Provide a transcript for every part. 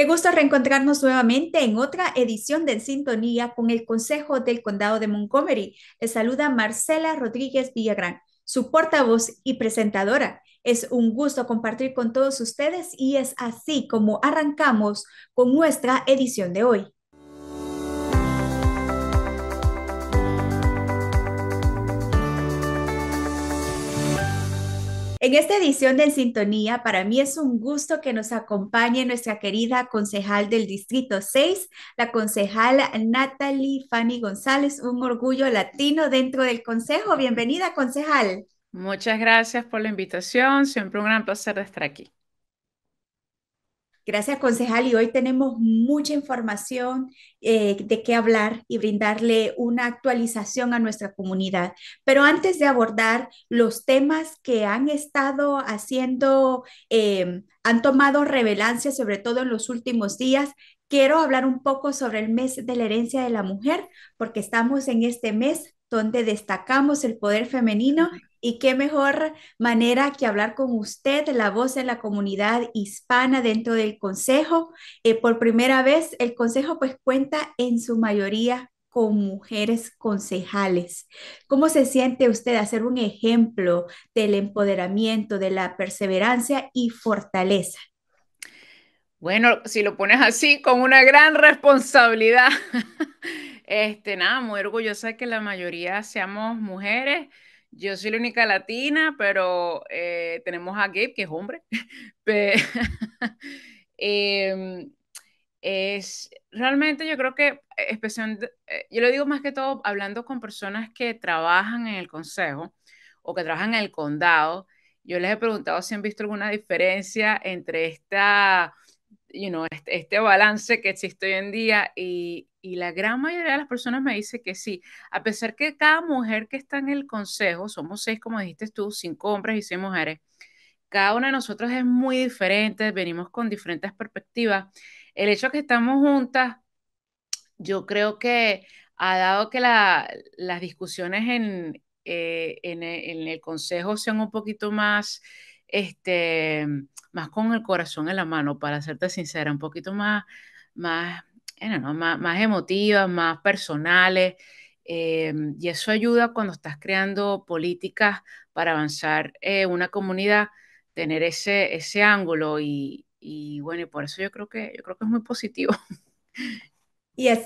Qué gusto reencontrarnos nuevamente en otra edición de Sintonía con el Consejo del Condado de Montgomery. Les saluda Marcela Rodríguez Villagrán, su portavoz y presentadora. Es un gusto compartir con todos ustedes y es así como arrancamos con nuestra edición de hoy. En esta edición de En Sintonía, para mí es un gusto que nos acompañe nuestra querida concejal del Distrito 6, la concejal Natalie Fanny González, un orgullo latino dentro del Consejo. Bienvenida, concejal. Muchas gracias por la invitación, siempre un gran placer estar aquí. Gracias, concejal. Y hoy tenemos mucha información eh, de qué hablar y brindarle una actualización a nuestra comunidad. Pero antes de abordar los temas que han estado haciendo, eh, han tomado revelancia, sobre todo en los últimos días, quiero hablar un poco sobre el mes de la herencia de la mujer, porque estamos en este mes donde destacamos el poder femenino y qué mejor manera que hablar con usted, la voz de la comunidad hispana dentro del Consejo. Eh, por primera vez, el Consejo pues cuenta en su mayoría con mujeres concejales. ¿Cómo se siente usted hacer un ejemplo del empoderamiento, de la perseverancia y fortaleza? Bueno, si lo pones así, con una gran responsabilidad. este, nada, muy orgullosa que la mayoría seamos mujeres. Yo soy la única latina, pero eh, tenemos a Gabe, que es hombre. Em, es realmente yo creo que, especialmente, eh, yo lo digo más que todo hablando con personas que trabajan en el consejo o que trabajan en el condado, yo les he preguntado si han visto alguna diferencia entre esta you know, este, balance que existe hoy en día y, y, la gran mayoría de las personas me dice que sí, a pesar que cada mujer que está en el consejo, somos seis, como dijiste tú, cinco hombres y seis mujeres, cada una de nosotros es muy diferente, venimos con diferentes perspectivas. El hecho de que estamos juntas, yo creo que ha dado que la, las discusiones en, eh, en, en, el consejo sean un poquito más este, más con el corazón en la mano, para serte sincera, un poquito más, más, más, más, emotivas, más personales. Eh, y eso ayuda cuando estás creando políticas para avanzar eh, una comunidad, tener ese, ese ángulo y, bueno, y por eso yo creo que yo creo que es muy positivo.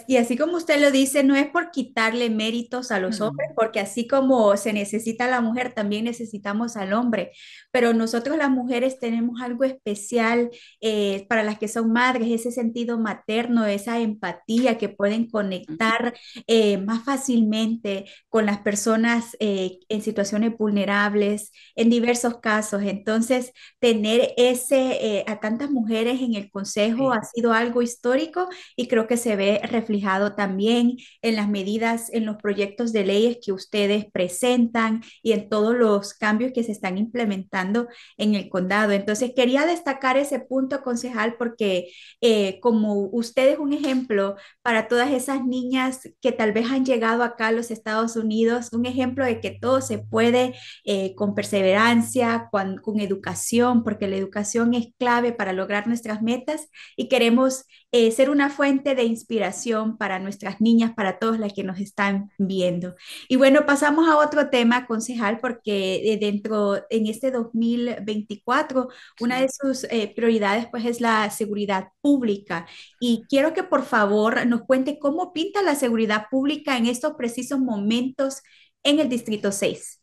Y, así como usted lo dice, no es por quitarle méritos a los hombres, porque así como se necesita a la mujer, también necesitamos al hombre. Pero nosotros las mujeres tenemos algo especial eh, para las que son madres, ese sentido materno, esa empatía que pueden conectar eh, más fácilmente con las personas eh, en situaciones vulnerables, en diversos casos. Entonces, tener ese a tantas mujeres en el consejo ha sido algo histórico y creo que se ve reflejado también en las medidas, en los proyectos de leyes que ustedes presentan y en todos los cambios que se están implementando en el condado. Entonces, quería destacar ese punto, concejal, porque eh, como usted es un ejemplo para todas esas niñas que tal vez han llegado acá a los Estados Unidos, un ejemplo de que todo se puede eh, con perseverancia, con, educación, porque la educación es clave para lograr nuestras metas y queremos eh, ser una fuente de inspiración para nuestras niñas, para todas las que nos están viendo. Y bueno, pasamos a otro tema, concejal, porque eh, dentro, en este 2024, una de sus eh, prioridades pues es la seguridad pública. Y quiero que por favor nos cuente cómo pinta la seguridad pública en estos precisos momentos en el Distrito 6.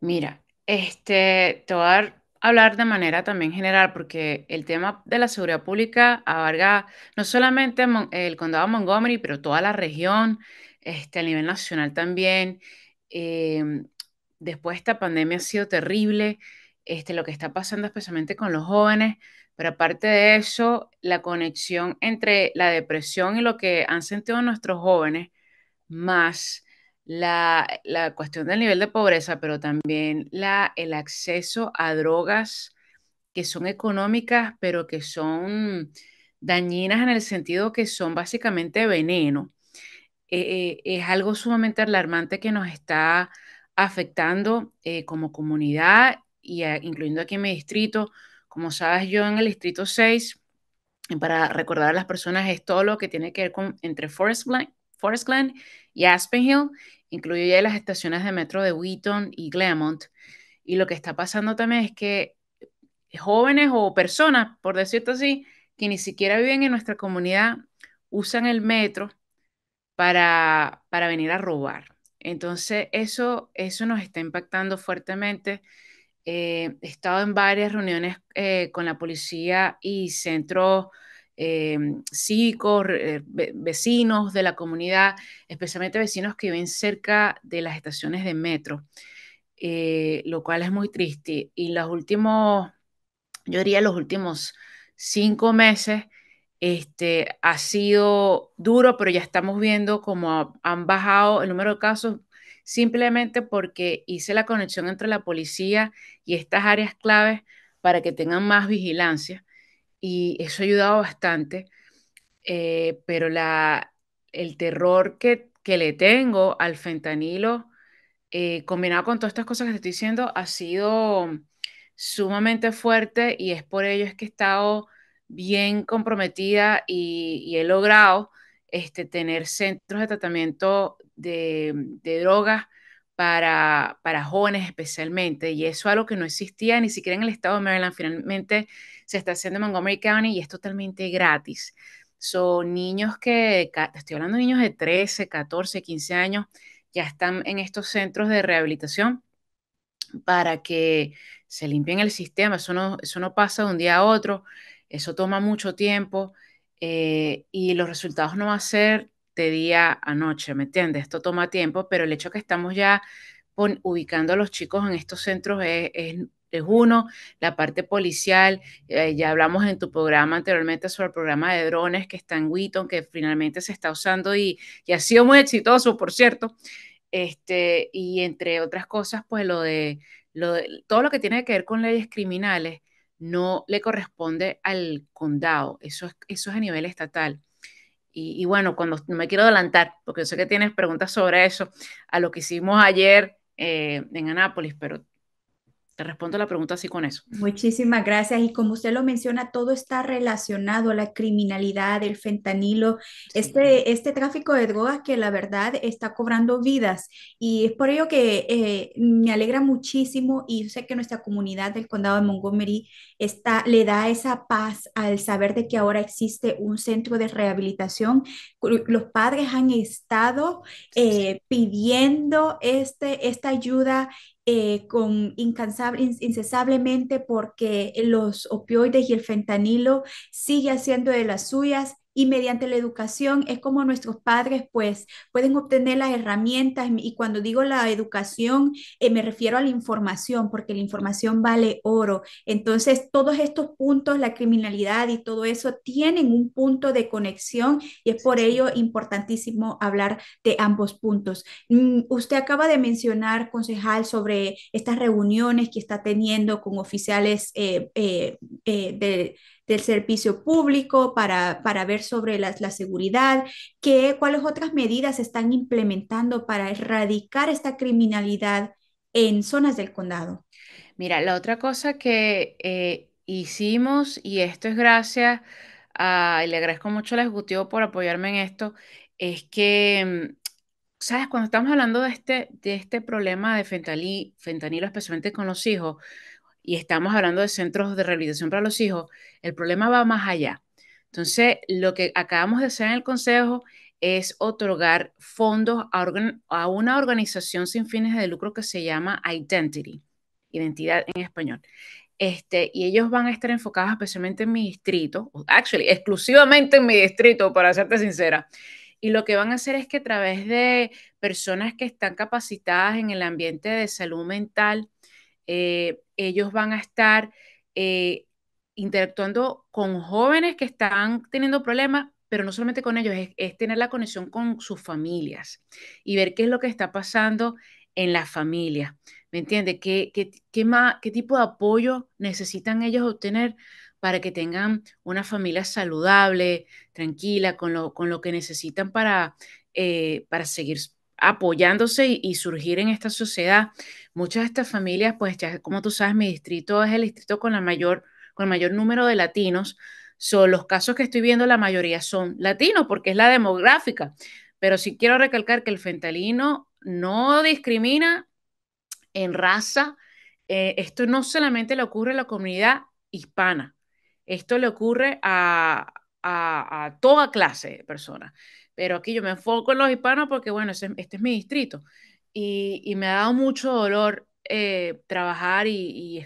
Mira, este, Tovar hablar de manera también general, porque el tema de la seguridad pública abarca no solamente el condado de Montgomery, pero toda la región, este, a nivel nacional también. Em, después esta pandemia ha sido terrible, este, lo que está pasando especialmente con los jóvenes, pero aparte de eso, la conexión entre la depresión y lo que han sentido nuestros jóvenes, más la, cuestión del nivel de pobreza, pero también la, el acceso a drogas que son económicas, pero que son dañinas en el sentido que son básicamente veneno. Eh, eh, es algo sumamente alarmante que nos está afectando eh, como comunidad, y incluyendo aquí en mi distrito. Como sabes, yo en el distrito 6, para recordar a las personas, es todo lo que tiene que ver con entre Forest Glen, Forest Glen y Aspen Hill, incluye las estaciones de metro de Wheaton y Glamont. Y lo que está pasando también es que jóvenes o personas, por decirlo así, que ni siquiera viven en nuestra comunidad, usan el metro para, para venir a robar. Entonces, eso, eso nos está impactando fuertemente. Eh, he estado en varias reuniones eh, con la policía y centros eh, vecinos de la comunidad, especialmente vecinos que viven cerca de las estaciones de metro, eh, lo cual es muy triste. Y los últimos, yo diría los últimos cinco meses, este, ha sido duro, pero ya estamos viendo cómo han bajado el número de casos simplemente porque hice la conexión entre la policía y estas áreas claves para que tengan más vigilancia y eso ha ayudado bastante, eh, pero el terror que, le tengo al fentanilo, eh, combinado con todas estas cosas que te estoy diciendo, ha sido sumamente fuerte y es por ello es que he estado bien comprometida y, he logrado este, tener centros de tratamiento de, de drogas para, para jóvenes especialmente, y eso es algo que no existía ni siquiera en el estado de Maryland, finalmente se está haciendo en Montgomery County y es totalmente gratis. Son niños que, estoy hablando de niños de 13, 14, 15 años, ya están en estos centros de rehabilitación para que se limpien el sistema. Eso no, eso no pasa de un día a otro, eso toma mucho tiempo eh, y los resultados no van a ser este día a noche, ¿me entiendes? Esto toma tiempo, pero el hecho que estamos ya ubicando a los chicos en estos centros es, uno, la parte policial, eh, ya hablamos en tu programa anteriormente sobre el programa de drones que está en Wheaton, que finalmente se está usando y, y ha sido muy exitoso, por cierto. Este, y entre otras cosas, pues lo de, lo todo lo que tiene que ver con leyes criminales no le corresponde al condado, eso es, eso es a nivel estatal. Y, bueno, cuando me quiero adelantar, porque yo sé que tienes preguntas sobre eso, a lo que hicimos ayer eh, en Anápolis, pero te respondo la pregunta así con eso. Muchísimas gracias. Y como usted lo menciona, todo está relacionado a la criminalidad, el fentanilo, este, este tráfico de drogas que la verdad está cobrando vidas. Y es por ello que eh, me alegra muchísimo y sé que nuestra comunidad del condado de Montgomery está, le da esa paz al saber de que ahora existe un centro de rehabilitación. Los padres han estado eh, pidiendo este, esta ayuda eh, con incansable, incesablemente porque los opioides y el fentanilo sigue haciendo de las suyas y mediante la educación es como nuestros padres pues pueden obtener las herramientas y cuando digo la educación eh, me refiero a la información porque la información vale oro. Entonces todos estos puntos, la criminalidad y todo eso tienen un punto de conexión y es por ello importantísimo hablar de ambos puntos. Mm, usted acaba de mencionar, concejal, sobre estas reuniones que está teniendo con oficiales eh, eh, de del servicio público para, para ver sobre la, seguridad, que, cuáles otras medidas están implementando para erradicar esta criminalidad en zonas del condado. Mira, la otra cosa que eh, hicimos, y esto es gracias a, y le agradezco mucho al Ejecutivo por apoyarme en esto, es que mm, ¿sabes? Cuando estamos hablando de este, de este problema de fentanilo, fentanilo, especialmente con los hijos, y estamos hablando de centros de rehabilitación para los hijos, el problema va más allá. Entonces, lo que acabamos de hacer en el Consejo es otorgar fondos a, una organización sin fines de lucro que se llama Identity, identidad en español. Este, y ellos van a estar enfocados especialmente en mi distrito, actually, exclusivamente en mi distrito, para serte sincera. Y lo que van a hacer es que a través de personas que están capacitadas en el ambiente de salud mental, eh, ellos van a estar eh, interactuando con jóvenes que están teniendo problemas, pero no solamente con ellos, es, tener la conexión con sus familias y ver qué es lo que está pasando en la familia. ¿Me entiende? ¿Qué, qué, qué, ¿Qué tipo de apoyo necesitan ellos obtener para que tengan una familia saludable, tranquila, con lo, que necesitan para, eh, para seguir apoyándose y, surgir en esta sociedad. Muchas de estas familias, pues como tú sabes, mi distrito es el distrito con, la mayor, con el mayor número de latinos. son los casos que estoy viendo, la mayoría son latinos porque es la demográfica. Pero sí quiero recalcar que el fentalino no discrimina en raza. Eh, esto no solamente le ocurre a la comunidad hispana, esto le ocurre a, a toda clase de personas pero aquí yo me enfoco en los hispanos porque, bueno, este es mi distrito. Y, me ha dado mucho dolor eh, trabajar y,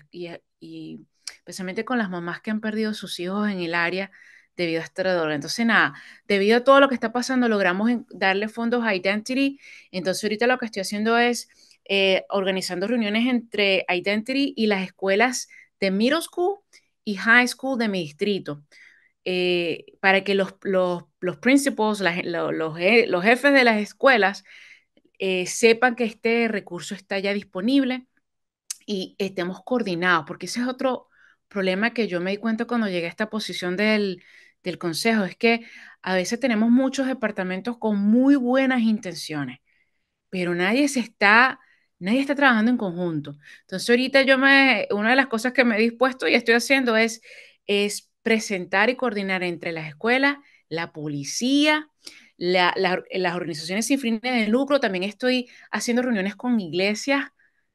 especialmente con las mamás que han perdido sus hijos en el área debido a este dolor. Entonces, nada, debido a todo lo que está pasando, logramos darle fondos a Identity. Entonces, ahorita lo que estoy haciendo es eh, organizando reuniones entre Identity y las escuelas de middle school y high school de mi distrito eh, para que los, los, los los, jefes de las escuelas eh, sepan que este recurso está ya disponible y estemos coordinados, porque ese es otro problema que yo me di cuenta cuando llegué a esta posición del, del consejo, es que a veces tenemos muchos departamentos con muy buenas intenciones, pero nadie se está nadie está trabajando en conjunto. Entonces ahorita yo me, una de las cosas que me he dispuesto y estoy haciendo es, es presentar y coordinar entre las escuelas, la policía, las organizaciones sin fines de lucro. También estoy haciendo reuniones con iglesias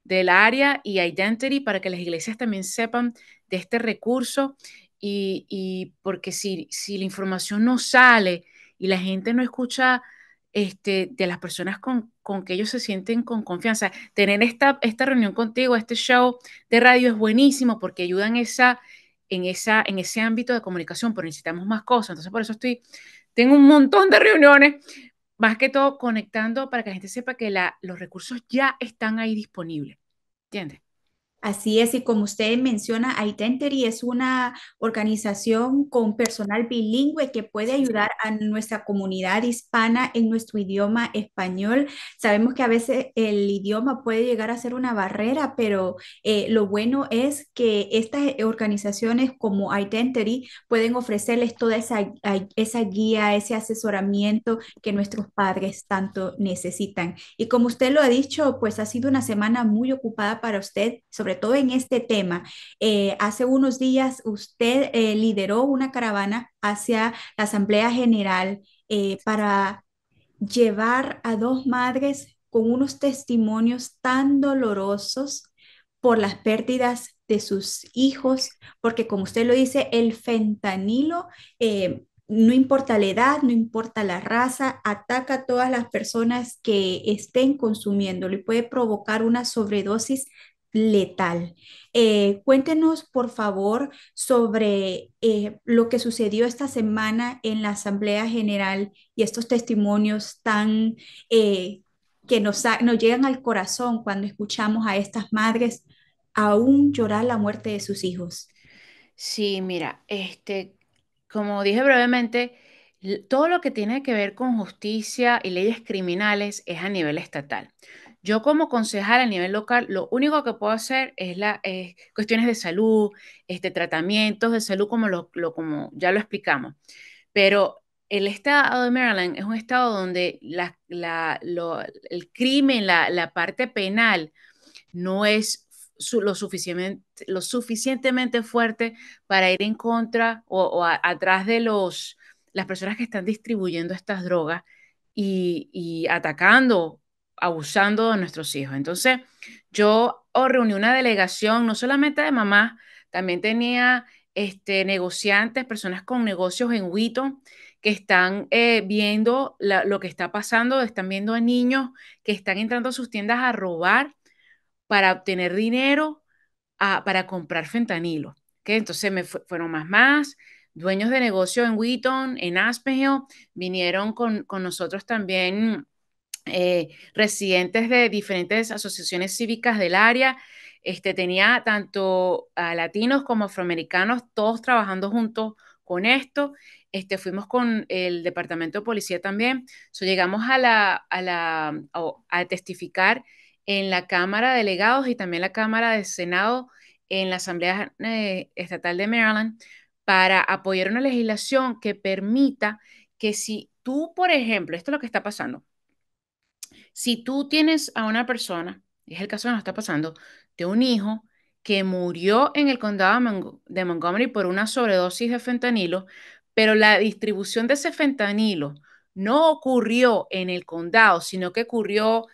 del área y Identity para que las iglesias también sepan de este recurso y, porque si, si la información no sale y la gente no escucha este, de las personas con, con, que ellos se sienten con confianza. Tener esta, esta reunión contigo, este show de radio es buenísimo porque ayudan esa, en, esa, en ese ámbito de comunicación, pero necesitamos más cosas. Entonces, por eso estoy, tengo un montón de reuniones, más que todo conectando para que la gente sepa que la, los recursos ya están ahí disponibles. ¿Entiendes? Así es, y como usted menciona, Identity es una organización con personal bilingüe que puede ayudar a nuestra comunidad hispana en nuestro idioma español. Sabemos que a veces el idioma puede llegar a ser una barrera, pero eh, lo bueno es que estas organizaciones como Identity pueden ofrecerles toda esa, esa guía, ese asesoramiento que nuestros padres tanto necesitan. Y como usted lo ha dicho, pues ha sido una semana muy ocupada para usted, sobre sobre todo en este tema. Eh, hace unos días usted eh, lideró una caravana hacia la Asamblea General eh, para llevar a dos madres con unos testimonios tan dolorosos por las pérdidas de sus hijos, porque como usted lo dice, el fentanilo no importa la edad, no importa la raza, ataca a todas las personas que estén consumiéndolo y puede provocar una sobredosis letal. Eh, cuéntenos, por favor, sobre eh, lo que sucedió esta semana en la Asamblea General y estos testimonios tan eh, que nos, nos llegan al corazón cuando escuchamos a estas madres aún llorar la muerte de sus hijos. Sí, mira, este, como dije brevemente, todo lo que tiene que ver con justicia y leyes criminales es a nivel estatal. Yo como concejal a nivel local, lo único que puedo hacer es, la, cuestiones de salud, este, tratamientos de salud, como, lo, como ya lo explicamos. Pero el estado de Maryland es un estado donde el crimen, la, parte penal, no es lo, suficientemente, lo suficientemente fuerte para ir en contra o, atrás de los, las personas que están distribuyendo estas drogas y, y atacando abusando de nuestros hijos. Entonces, yo oh, reuní una delegación, no solamente de mamás, también tenía este, negociantes, personas con negocios en Wheaton, que están eh, viendo lo que está pasando, están viendo a niños que están entrando a sus tiendas a robar para obtener dinero para comprar fentanilo. que Entonces me fueron más más, dueños de negocio en Wheaton, en Aspen Hill, vinieron con, con nosotros también eh, residentes de diferentes asociaciones cívicas del área. Este, tenía tanto a latinos como afroamericanos, todos trabajando juntos con esto. Este, fuimos con el departamento de policía también. So, llegamos a, la, la, a, testificar en la Cámara de Delegados y también la Cámara de Senado en la Asamblea eh, Estatal de Maryland para apoyar una legislación que permita que si tú, por ejemplo, esto es lo que está pasando, si tú tienes a una persona, es el caso que nos está pasando, de un hijo que murió en el condado de Montgomery por una sobredosis de fentanilo, pero la distribución de ese fentanilo no ocurrió en el condado, sino que ocurrió,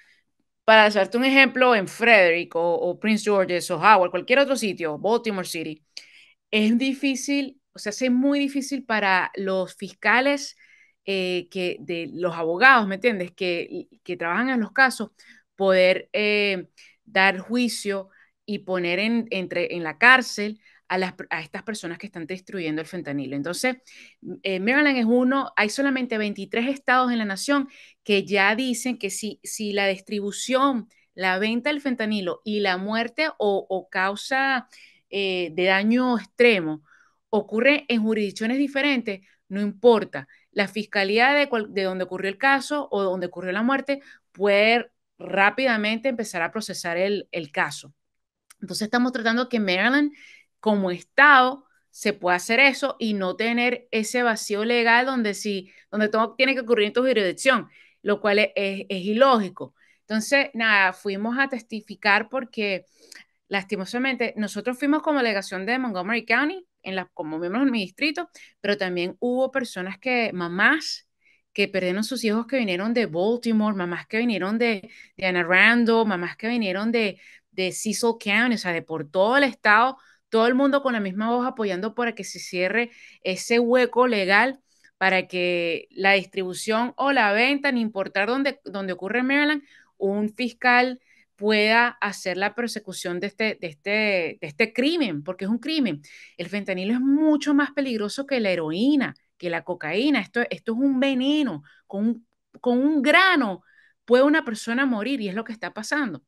para hacerte un ejemplo, en Frederick o, Prince George's o Howard, cualquier otro sitio, Baltimore City, es difícil, o sea, es muy difícil para los fiscales eh, que de los abogados, ¿me entiendes? Que, que trabajan en los casos, poder eh, dar juicio y poner en, entre, en la cárcel a, las, estas personas que están destruyendo el fentanilo. Entonces, eh, Maryland es uno, hay solamente 23 estados en la nación que ya dicen que si, si la distribución, la venta del fentanilo y la muerte o, causa eh, de daño extremo ocurre en jurisdicciones diferentes, no importa. La fiscalía de, de donde ocurrió el caso o donde ocurrió la muerte puede rápidamente empezar a procesar el, caso. Entonces estamos tratando que Maryland como Estado se pueda hacer eso y no tener ese vacío legal donde, si, donde todo tiene que ocurrir en tu jurisdicción, lo cual es, ilógico. Entonces, nada, fuimos a testificar porque lastimosamente nosotros fuimos como delegación de Montgomery County en la, como miembros en mi distrito, pero también hubo personas que, mamás que perdieron sus hijos que vinieron de Baltimore, mamás que vinieron de, de Anne mamás que vinieron de, de Cecil County, o sea, de por todo el estado, todo el mundo con la misma voz apoyando para que se cierre ese hueco legal para que la distribución o la venta, ni importar dónde, dónde ocurre en Maryland, un fiscal pueda hacer la persecución de este, de, este, de este crimen, porque es un crimen. El fentanilo es mucho más peligroso que la heroína, que la cocaína. Esto, esto es un veneno. Con un, con un grano puede una persona morir y es lo que está pasando.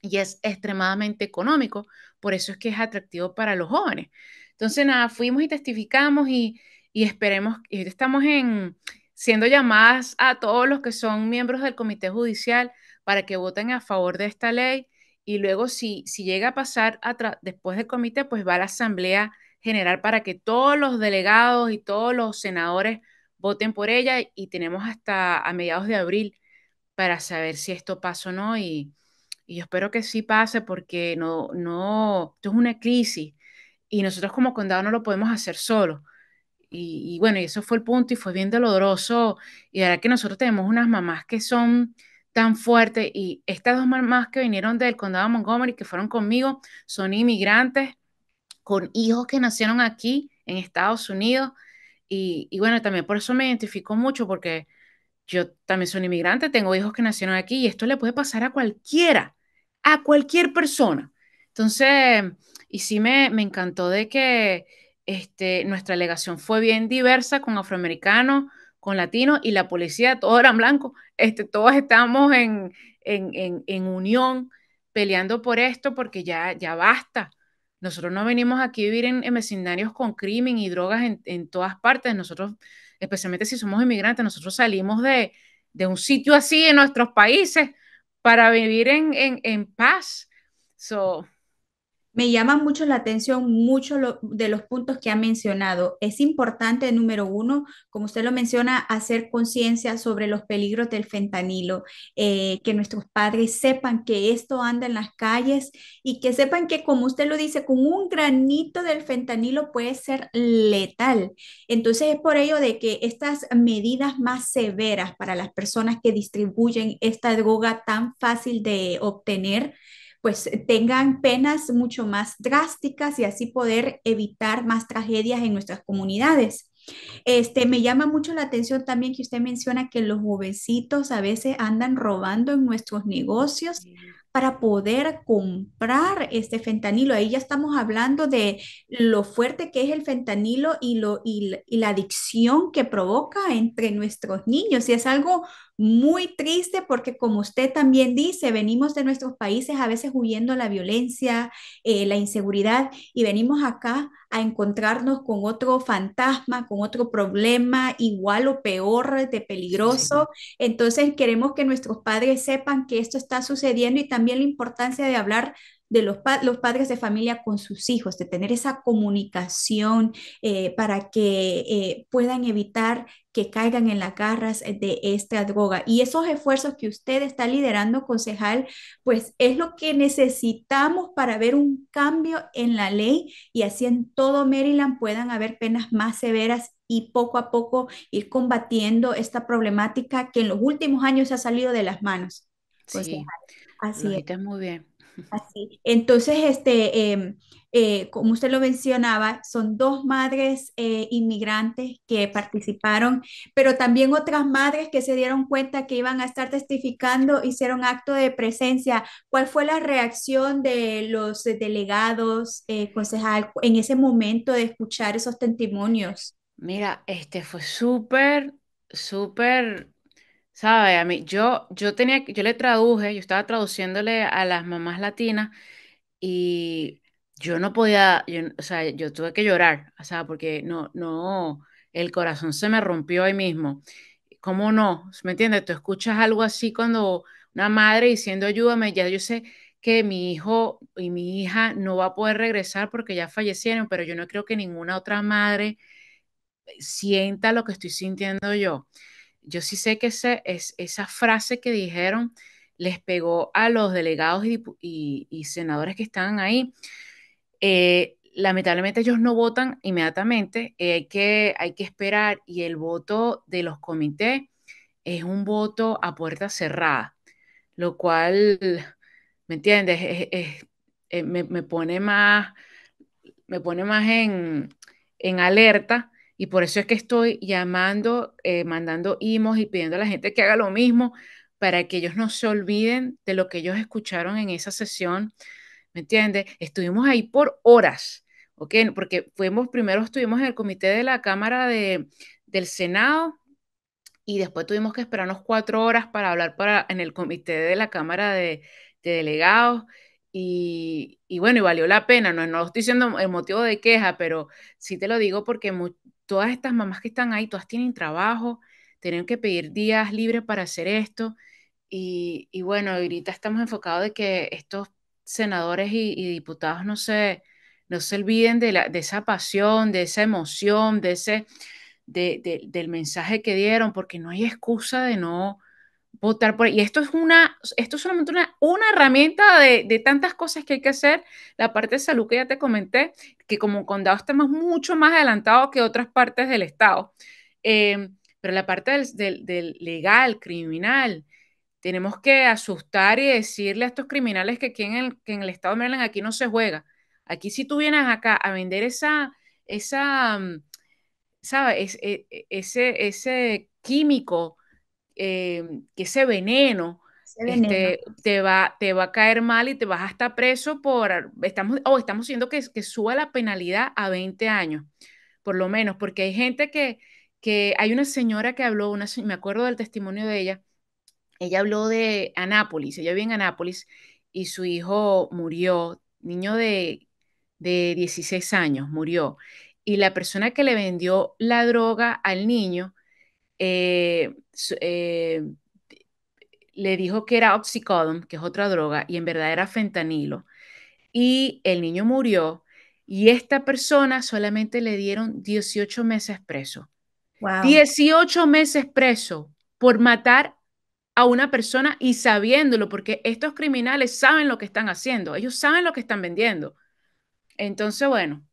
Y es extremadamente económico, por eso es que es atractivo para los jóvenes. Entonces, nada, fuimos y testificamos y, esperemos, y estamos en, siendo llamadas a todos los que son miembros del Comité Judicial para que voten a favor de esta ley y luego si, si llega a pasar después del comité, pues va a la Asamblea General para que todos los delegados y todos los senadores voten por ella y tenemos hasta a mediados de abril para saber si esto pasa o no y, yo espero que sí pase porque no, no, esto es una crisis y nosotros como condado no lo podemos hacer solo. Y, y bueno, y eso fue el punto y fue bien doloroso. Y ahora que nosotros tenemos unas mamás que son, tan fuerte y estas dos mamás que vinieron del condado de Montgomery, que fueron conmigo, son inmigrantes con hijos que nacieron aquí en Estados Unidos y, bueno, también por eso me identifico mucho porque yo también soy inmigrante, tengo hijos que nacieron aquí y esto le puede pasar a cualquiera, a cualquier persona. Entonces, y sí me, me encantó de que este, nuestra legación fue bien diversa con afroamericanos, con latinos y la policía, todos eran blancos, este, todos estamos en, en, en, en, unión peleando por esto porque ya, ya basta. Nosotros no venimos aquí a vivir en, vecindarios con crimen y drogas en, todas partes. Nosotros, especialmente si somos inmigrantes, nosotros salimos de, de un sitio así en nuestros países para vivir en, paz. So, me llama mucho la atención muchos de los puntos que ha mencionado. Es importante, número uno, como usted lo menciona, hacer conciencia sobre los peligros del fentanilo, eh, que nuestros padres sepan que esto anda en las calles y que sepan que, como usted lo dice, con un granito del fentanilo puede ser letal. Entonces es por ello de que estas medidas más severas para las personas que distribuyen esta droga tan fácil de obtener, pues eh, tengan penas mucho más drásticas y así poder evitar más tragedias en nuestras comunidades. Este, me llama mucho la atención también que usted menciona que los jovencitos a veces andan robando en nuestros negocios para poder comprar este fentanilo. Ahí ya estamos hablando de lo fuerte que es el fentanilo y, lo, y, la adicción que provoca entre nuestros niños. Y es algo muy triste porque como usted también dice, venimos de nuestros países a veces huyendo la violencia, eh, la inseguridad y venimos acá a encontrarnos con otro fantasma, con otro problema igual o peor de peligroso. Entonces queremos que nuestros padres sepan que esto está sucediendo y también la importancia de hablar de los, padres de familia con sus hijos, de tener esa comunicación eh, para que eh, puedan evitar que caigan en las garras eh, de esta droga. Y esos esfuerzos que usted está liderando, concejal, pues es lo que necesitamos para ver un cambio en la ley y así en todo Maryland puedan haber penas más severas y poco a poco ir combatiendo esta problemática que en los últimos años ha salido de las manos. Sí, así es. Muy bien. Entonces, este, em, eh, como usted lo mencionaba, son dos madres eh, inmigrantes que participaron, pero también otras madres que se dieron cuenta que iban a estar testificando, hicieron acto de presencia. ¿Cuál fue la reacción de los delegados, eh, concejal, en ese momento de escuchar esos testimonios? Mira, este fue súper, súper Sabe, a mí, yo, yo tenía, yo le traduje, yo estaba traduciéndole a las mamás latinas y yo no podía, o sea, yo tuve que llorar, o sea, porque no, no, el corazón se me rompió ahí mismo. ¿Cómo no? ¿Me entiendes? Tú escuchas algo así cuando una madre diciendo ayúdame, ya yo sé que mi hijo y mi hija no va a poder regresar porque ya fallecieron, pero yo no creo que ninguna otra madre eh, sienta lo que estoy sintiendo yo yo sí sé que esa frase que dijeron les pegó a los delegados y, senadores que están ahí. Eh, lamentablemente ellos no votan inmediatamente, eh, hay, que, esperar y el voto de los comités es un voto a puerta cerrada, lo cual, ¿me entiendes? Eh, me, pone más, me pone más en alerta y por eso es que estoy llamando, eh, mandando imos y pidiendo a la gente que haga lo mismo para que ellos no se olviden de lo que ellos escucharon en esa sesión. ¿Me entiendes? Estuvimos ahí por horas, ¿ok? Porque fuimos, primero estuvimos en el comité de la Cámara de, del Senado y después tuvimos que esperarnos cuatro horas para hablar para, en el comité de la Cámara de, de Delegados. Y, y, bueno, y valió la pena, no, no estoy diciendo el motivo de queja, pero sí te lo digo porque todas estas mamás que están ahí, todas tienen trabajo, tienen que pedir días libres para hacer esto. Y, bueno, ahorita estamos enfocados de que estos senadores y, diputados no se, no se olviden de, la, esa pasión, de esa emoción, de ese, del mensaje que dieron, porque no hay excusa de no, votar por... Y esto es una, esto solamente una, una herramienta de, tantas cosas que hay que hacer. La parte de salud que ya te comenté, que como condado estamos mucho más adelantados que otras partes del estado. Eh, pero la parte del, legal, criminal, tenemos que asustar y decirle a estos criminales que aquí en el, estado de Maryland aquí no se juega. Aquí si tú vienes acá a vender esa, esa, mm, ¿sabes? E, e, ese, ese químico Em, que ese veneno, este, te, va, te va a caer mal y te vas hasta preso por, estamos, o estamos viendo que, que suba la penalidad a 20 años, por lo menos, porque hay gente que, que hay una señora que habló, una, me acuerdo del testimonio de ella, ella habló de Anápolis, ella vive en Anápolis y su hijo murió, niño de, de 16 años, murió. Y la persona que le vendió la droga al niño eh, eh, le dijo que era oxycodone, que es otra droga, y en verdad era fentanilo. Y el niño murió y esta persona solamente le dieron 18 meses preso. Wow. 18 meses preso por matar a una persona y sabiéndolo, porque estos criminales saben lo que están haciendo, ellos saben lo que están vendiendo. Entonces, bueno,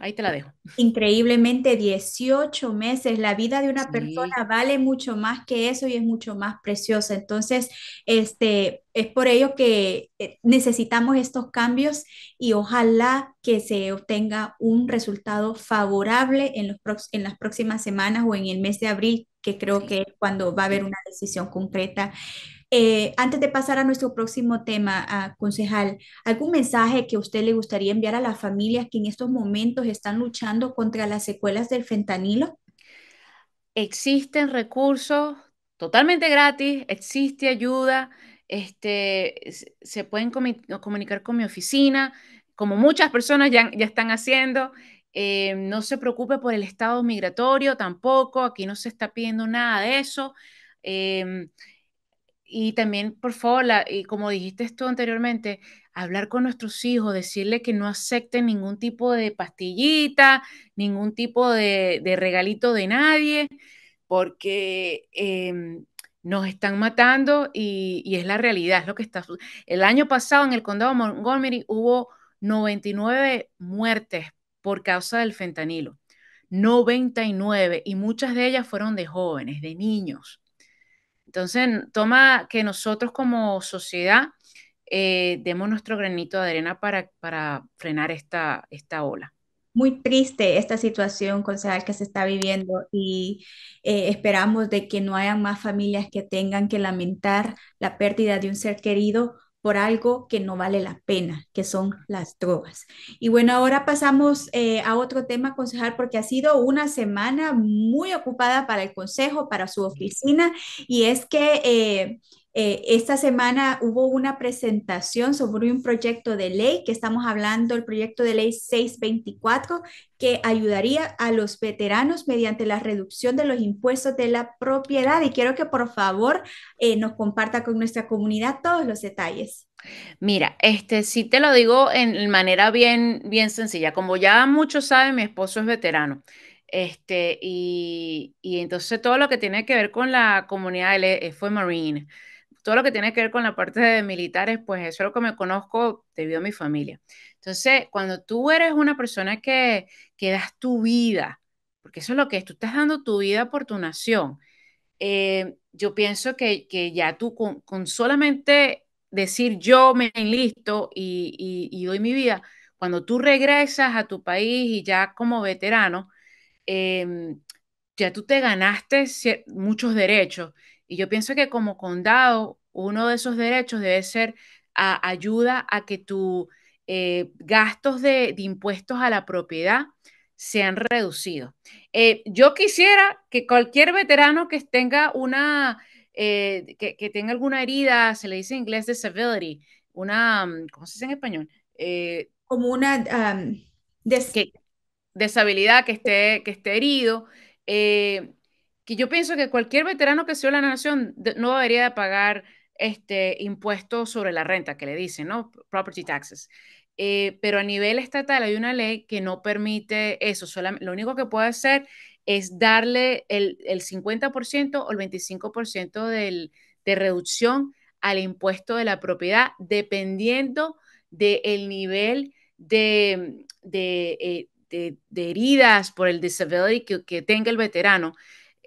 Ahí te la dejo. Increíblemente, 18 meses. La vida de una persona vale mucho más que eso y es mucho más preciosa. Entonces, este, es por ello que eh, necesitamos estos cambios y ojalá que se obtenga un resultado favorable en, los en las próximas semanas o en el mes de abril, que creo que es cuando va a haber una decisión concreta eh, antes de pasar a nuestro próximo tema, concejal, ¿algún mensaje que usted le gustaría enviar a las familias que en estos momentos están luchando contra las secuelas del fentanilo? Existen recursos totalmente gratis, existe ayuda, este, se pueden comunicar con mi oficina, como muchas personas ya, están haciendo. Eh, no se preocupe por el estado migratorio tampoco, aquí no se está pidiendo nada de eso. Em, y también, por favor, y como dijiste tú anteriormente, hablar con nuestros hijos, decirle que no acepten ningún tipo de pastillita, ningún tipo de, regalito de nadie, porque em, nos están matando y, es la realidad, es lo que está. El año pasado en el condado de Montgomery hubo 99 muertes por causa del fentanilo, 99, y muchas de ellas fueron de jóvenes, de niños. Entonces, toma que nosotros como sociedad eh, demos nuestro granito de arena para, frenar esta, esta ola muy triste esta situación, concejal, que se está viviendo y eh, esperamos de que no haya más familias que tengan que lamentar la pérdida de un ser querido por algo que no vale la pena, que son las drogas. Y bueno, ahora pasamos eh, a otro tema, concejal, porque ha sido una semana muy ocupada para el consejo, para su oficina, y es que eh, eh, esta semana hubo una presentación sobre un proyecto de ley que estamos hablando, el proyecto de ley 624, que ayudaría a los veteranos mediante la reducción de los impuestos de la propiedad. Y quiero que por favor eh, nos comparta con nuestra comunidad todos los detalles. Mira, este sí te lo digo en manera bien, bien sencilla. Como ya muchos saben, mi esposo es veterano. Este, y, y entonces todo lo que tiene que ver con la comunidad, e fue Marine todo lo que tiene que ver con la parte de militares, pues eso es lo que me conozco debido a mi familia. Entonces, cuando tú eres una persona que, das tu vida, porque eso es lo que es, tú estás dando tu vida por tu nación, eh, yo pienso que, ya tú con, solamente decir yo me enlisto y, y, doy mi vida, cuando tú regresas a tu país y ya como veterano, em, ya tú te ganaste muchos derechos y yo pienso que como condado, uno de esos derechos debe ser ayuda a que tus eh, gastos de, impuestos a la propiedad sean reducidos. Eh, yo quisiera que cualquier veterano que tenga una, eh, que, tenga alguna herida, se le dice en inglés disability, una, mm, ¿cómo se dice en español? Como una um, que, deshabilidad que esté, que esté herido, que yo pienso que cualquier veterano que sea de la nación no debería pagar este impuesto sobre la renta, que le dicen, ¿no? Property taxes. Eh, pero a nivel estatal hay una ley que no permite eso. lo único que puede hacer es darle el, 50% o el 25% de reducción al impuesto de la propiedad, dependiendo del nivel de, eh, heridas por el disability que, que tenga el veterano.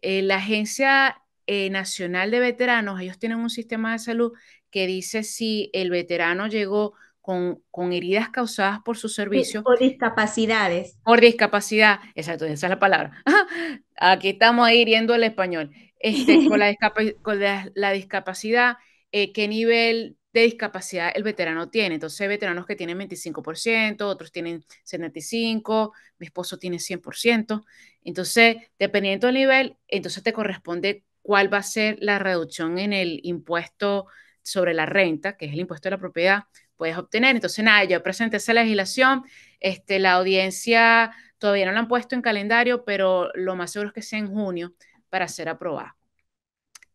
Eh, la Agencia eh, Nacional de Veteranos, ellos tienen un sistema de salud que dice si el veterano llegó con, con heridas causadas por su servicio. Por discapacidades. Por discapacidad, exacto, esa es la palabra. Aquí estamos ahí hiriendo el español. Este, con, la, con la discapacidad eh, qué nivel de discapacidad el veterano tiene. Entonces hay veteranos que tienen 25%, otros tienen 75%, mi esposo tiene 100%. Entonces, dependiendo del nivel, entonces te corresponde cuál va a ser la reducción en el impuesto sobre la renta, que es el impuesto de la propiedad, puedes obtener. Entonces, nada, yo presenté esa legislación, este, la audiencia todavía no la han puesto en calendario, pero lo más seguro es que sea en junio para ser aprobada.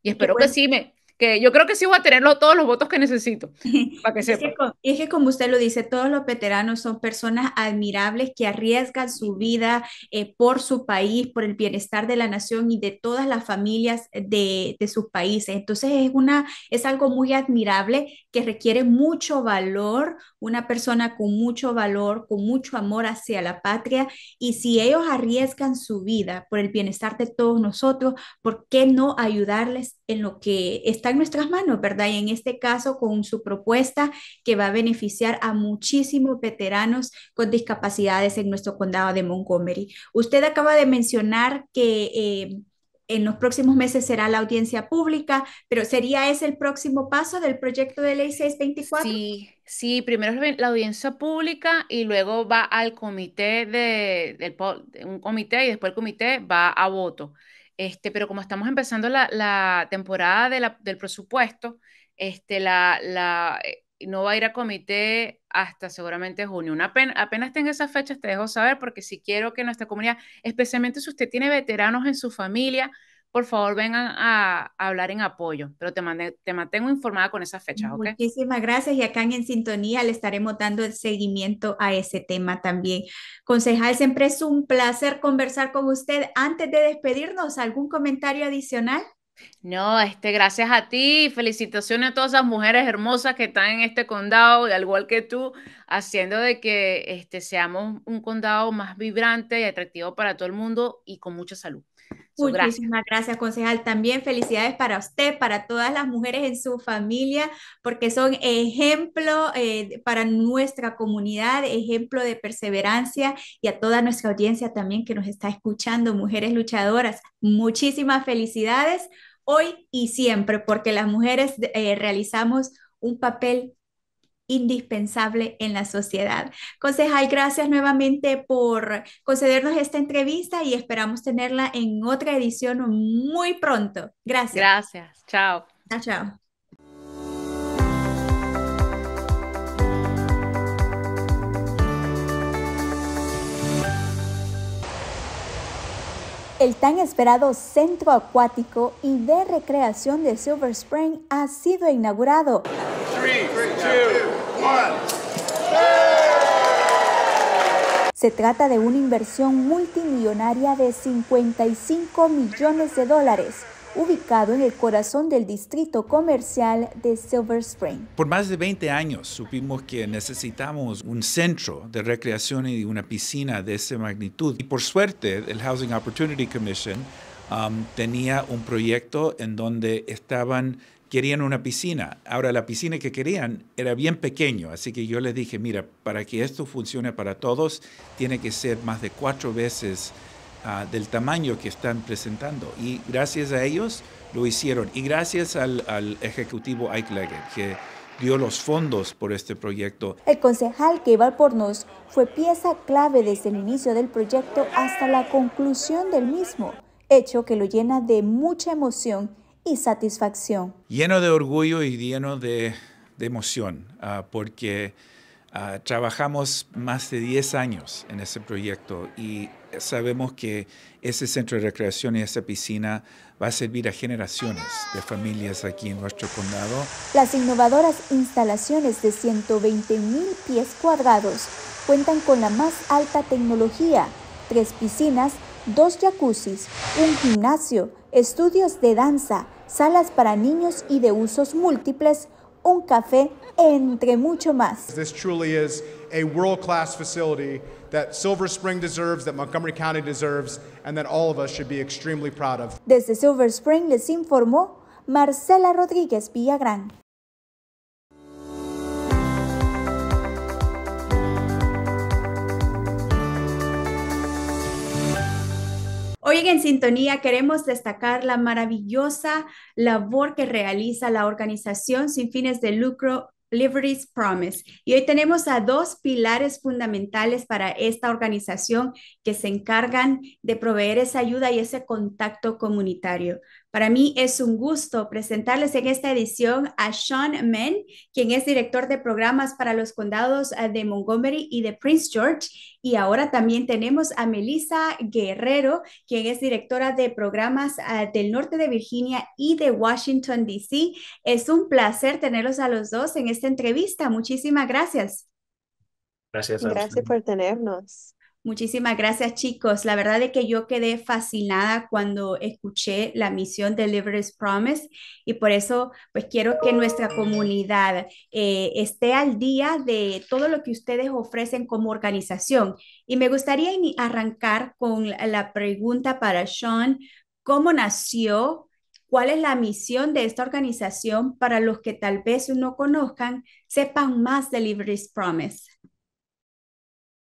Y espero que sí, me, que yo creo que sí voy a tener todos los votos que necesito, para que sepa. Y es que como usted lo dice, todos los veteranos son personas admirables que arriesgan su vida eh, por su país, por el bienestar de la nación y de todas las familias de, de, sus países. Entonces es, una, es algo muy admirable que requiere mucho valor, una persona con mucho valor, con mucho amor hacia la patria. Y si ellos arriesgan su vida por el bienestar de todos nosotros, ¿por qué no ayudarles en lo que es está en nuestras manos, ¿verdad? Y en este caso con su propuesta que va a beneficiar a muchísimos veteranos con discapacidades en nuestro condado de Montgomery. Usted acaba de mencionar que... Eh, en los próximos meses será la audiencia pública, pero ¿sería ese el próximo paso del proyecto de ley 624? Sí, sí, primero la audiencia pública y luego va al comité de, un comité y después el comité va a voto. Este, pero como estamos empezando la, temporada del presupuesto, este, la, eh, no va a ir a comité hasta seguramente junio. apenas tenga esas fechas, te dejo saber, porque si quiero que nuestra comunidad, especialmente si usted tiene veteranos en su familia, por favor vengan a, hablar en apoyo, pero te, te mantengo informada con esas fechas, ¿ok? Muchísimas gracias y acá en Sintonía le estaremos dando el seguimiento a ese tema también. Concejal, siempre es un placer conversar con usted. Antes de despedirnos, ¿algún comentario adicional? No, este, gracias a ti, felicitaciones a todas esas mujeres hermosas que están en este condado, al igual que tú, haciendo de que este, seamos un condado más vibrante y atractivo para todo el mundo y con mucha salud. Muchísimas gracias. gracias. concejal. También felicidades para usted, para todas las mujeres en su familia, porque son ejemplo eh, para nuestra comunidad, ejemplo de perseverancia y a toda nuestra audiencia también que nos está escuchando, mujeres luchadoras. Muchísimas felicidades hoy y siempre, porque las mujeres eh, realizamos un papel indispensable en la sociedad. Concejal, gracias nuevamente por concedernos esta entrevista y esperamos tenerla en otra edición muy pronto. Gracias. Gracias. Chao. Chao, El tan esperado centro acuático y de recreación de Silver Spring ha sido inaugurado. Se trata de una inversión multimillonaria de 55 millones de dólares ubicado en el corazón del distrito comercial de Silver Spring. Por más de 20 años supimos que necesitamos un centro de recreación y una piscina de esa magnitud. Y por suerte, el Housing Opportunity Commission um, tenía un proyecto en donde estaban querían una piscina. Ahora, la piscina que querían era bien pequeño, así que yo les dije, mira, para que esto funcione para todos, tiene que ser más de cuatro veces ah, del tamaño que están presentando. Y gracias a ellos lo hicieron. Y gracias al, ejecutivo Ike que dio los fondos por este proyecto. El concejal que iba por nos fue pieza clave desde el inicio del proyecto hasta la conclusión del mismo, hecho que lo llena de mucha emoción y satisfacción. Lleno de orgullo y lleno de, emoción, ah, porque ah, trabajamos más de 10 años en ese proyecto y sabemos que ese centro de recreación y esa piscina va a servir a generaciones de familias aquí en nuestro condado. Las innovadoras instalaciones de 120 mil pies cuadrados cuentan con la más alta tecnología, tres piscinas, dos jacuzzis, un gimnasio, estudios de danza, salas para niños y de usos múltiples, un café, entre mucho más. This truly is a world-class facility that Silver Spring deserves, that Montgomery County deserves, and that all of us should be extremely proud of. Desde Silver Spring les informó Marcela Rodríguez Villagrán. Hoy en Sintonía queremos destacar la maravillosa labor que realiza la organización sin fines de lucro Liberty's Promise. Y hoy tenemos a dos pilares fundamentales para esta organización que se encargan de proveer esa ayuda y ese contacto comunitario. Para mí es un gusto presentarles en esta edición a Sean Men, quien es director de programas para los condados eh, de Montgomery y de Prince George. Y ahora también tenemos a Melissa Guerrero, quien es directora de programas eh, del norte de Virginia y de Washington, D.C. Es un placer tenerlos a los dos en esta entrevista. Muchísimas gracias. Gracias. gracias por tenernos. Muchísimas gracias chicos. La verdad es que yo quedé fascinada cuando escuché la misión Deliverance Promise y por eso pues quiero que nuestra comunidad eh, esté al día de todo lo que ustedes ofrecen como organización. Y me gustaría arrancar con la pregunta para Sean, ¿cómo nació? ¿Cuál es la misión de esta organización para los que tal vez no conozcan, sepan más de Promise?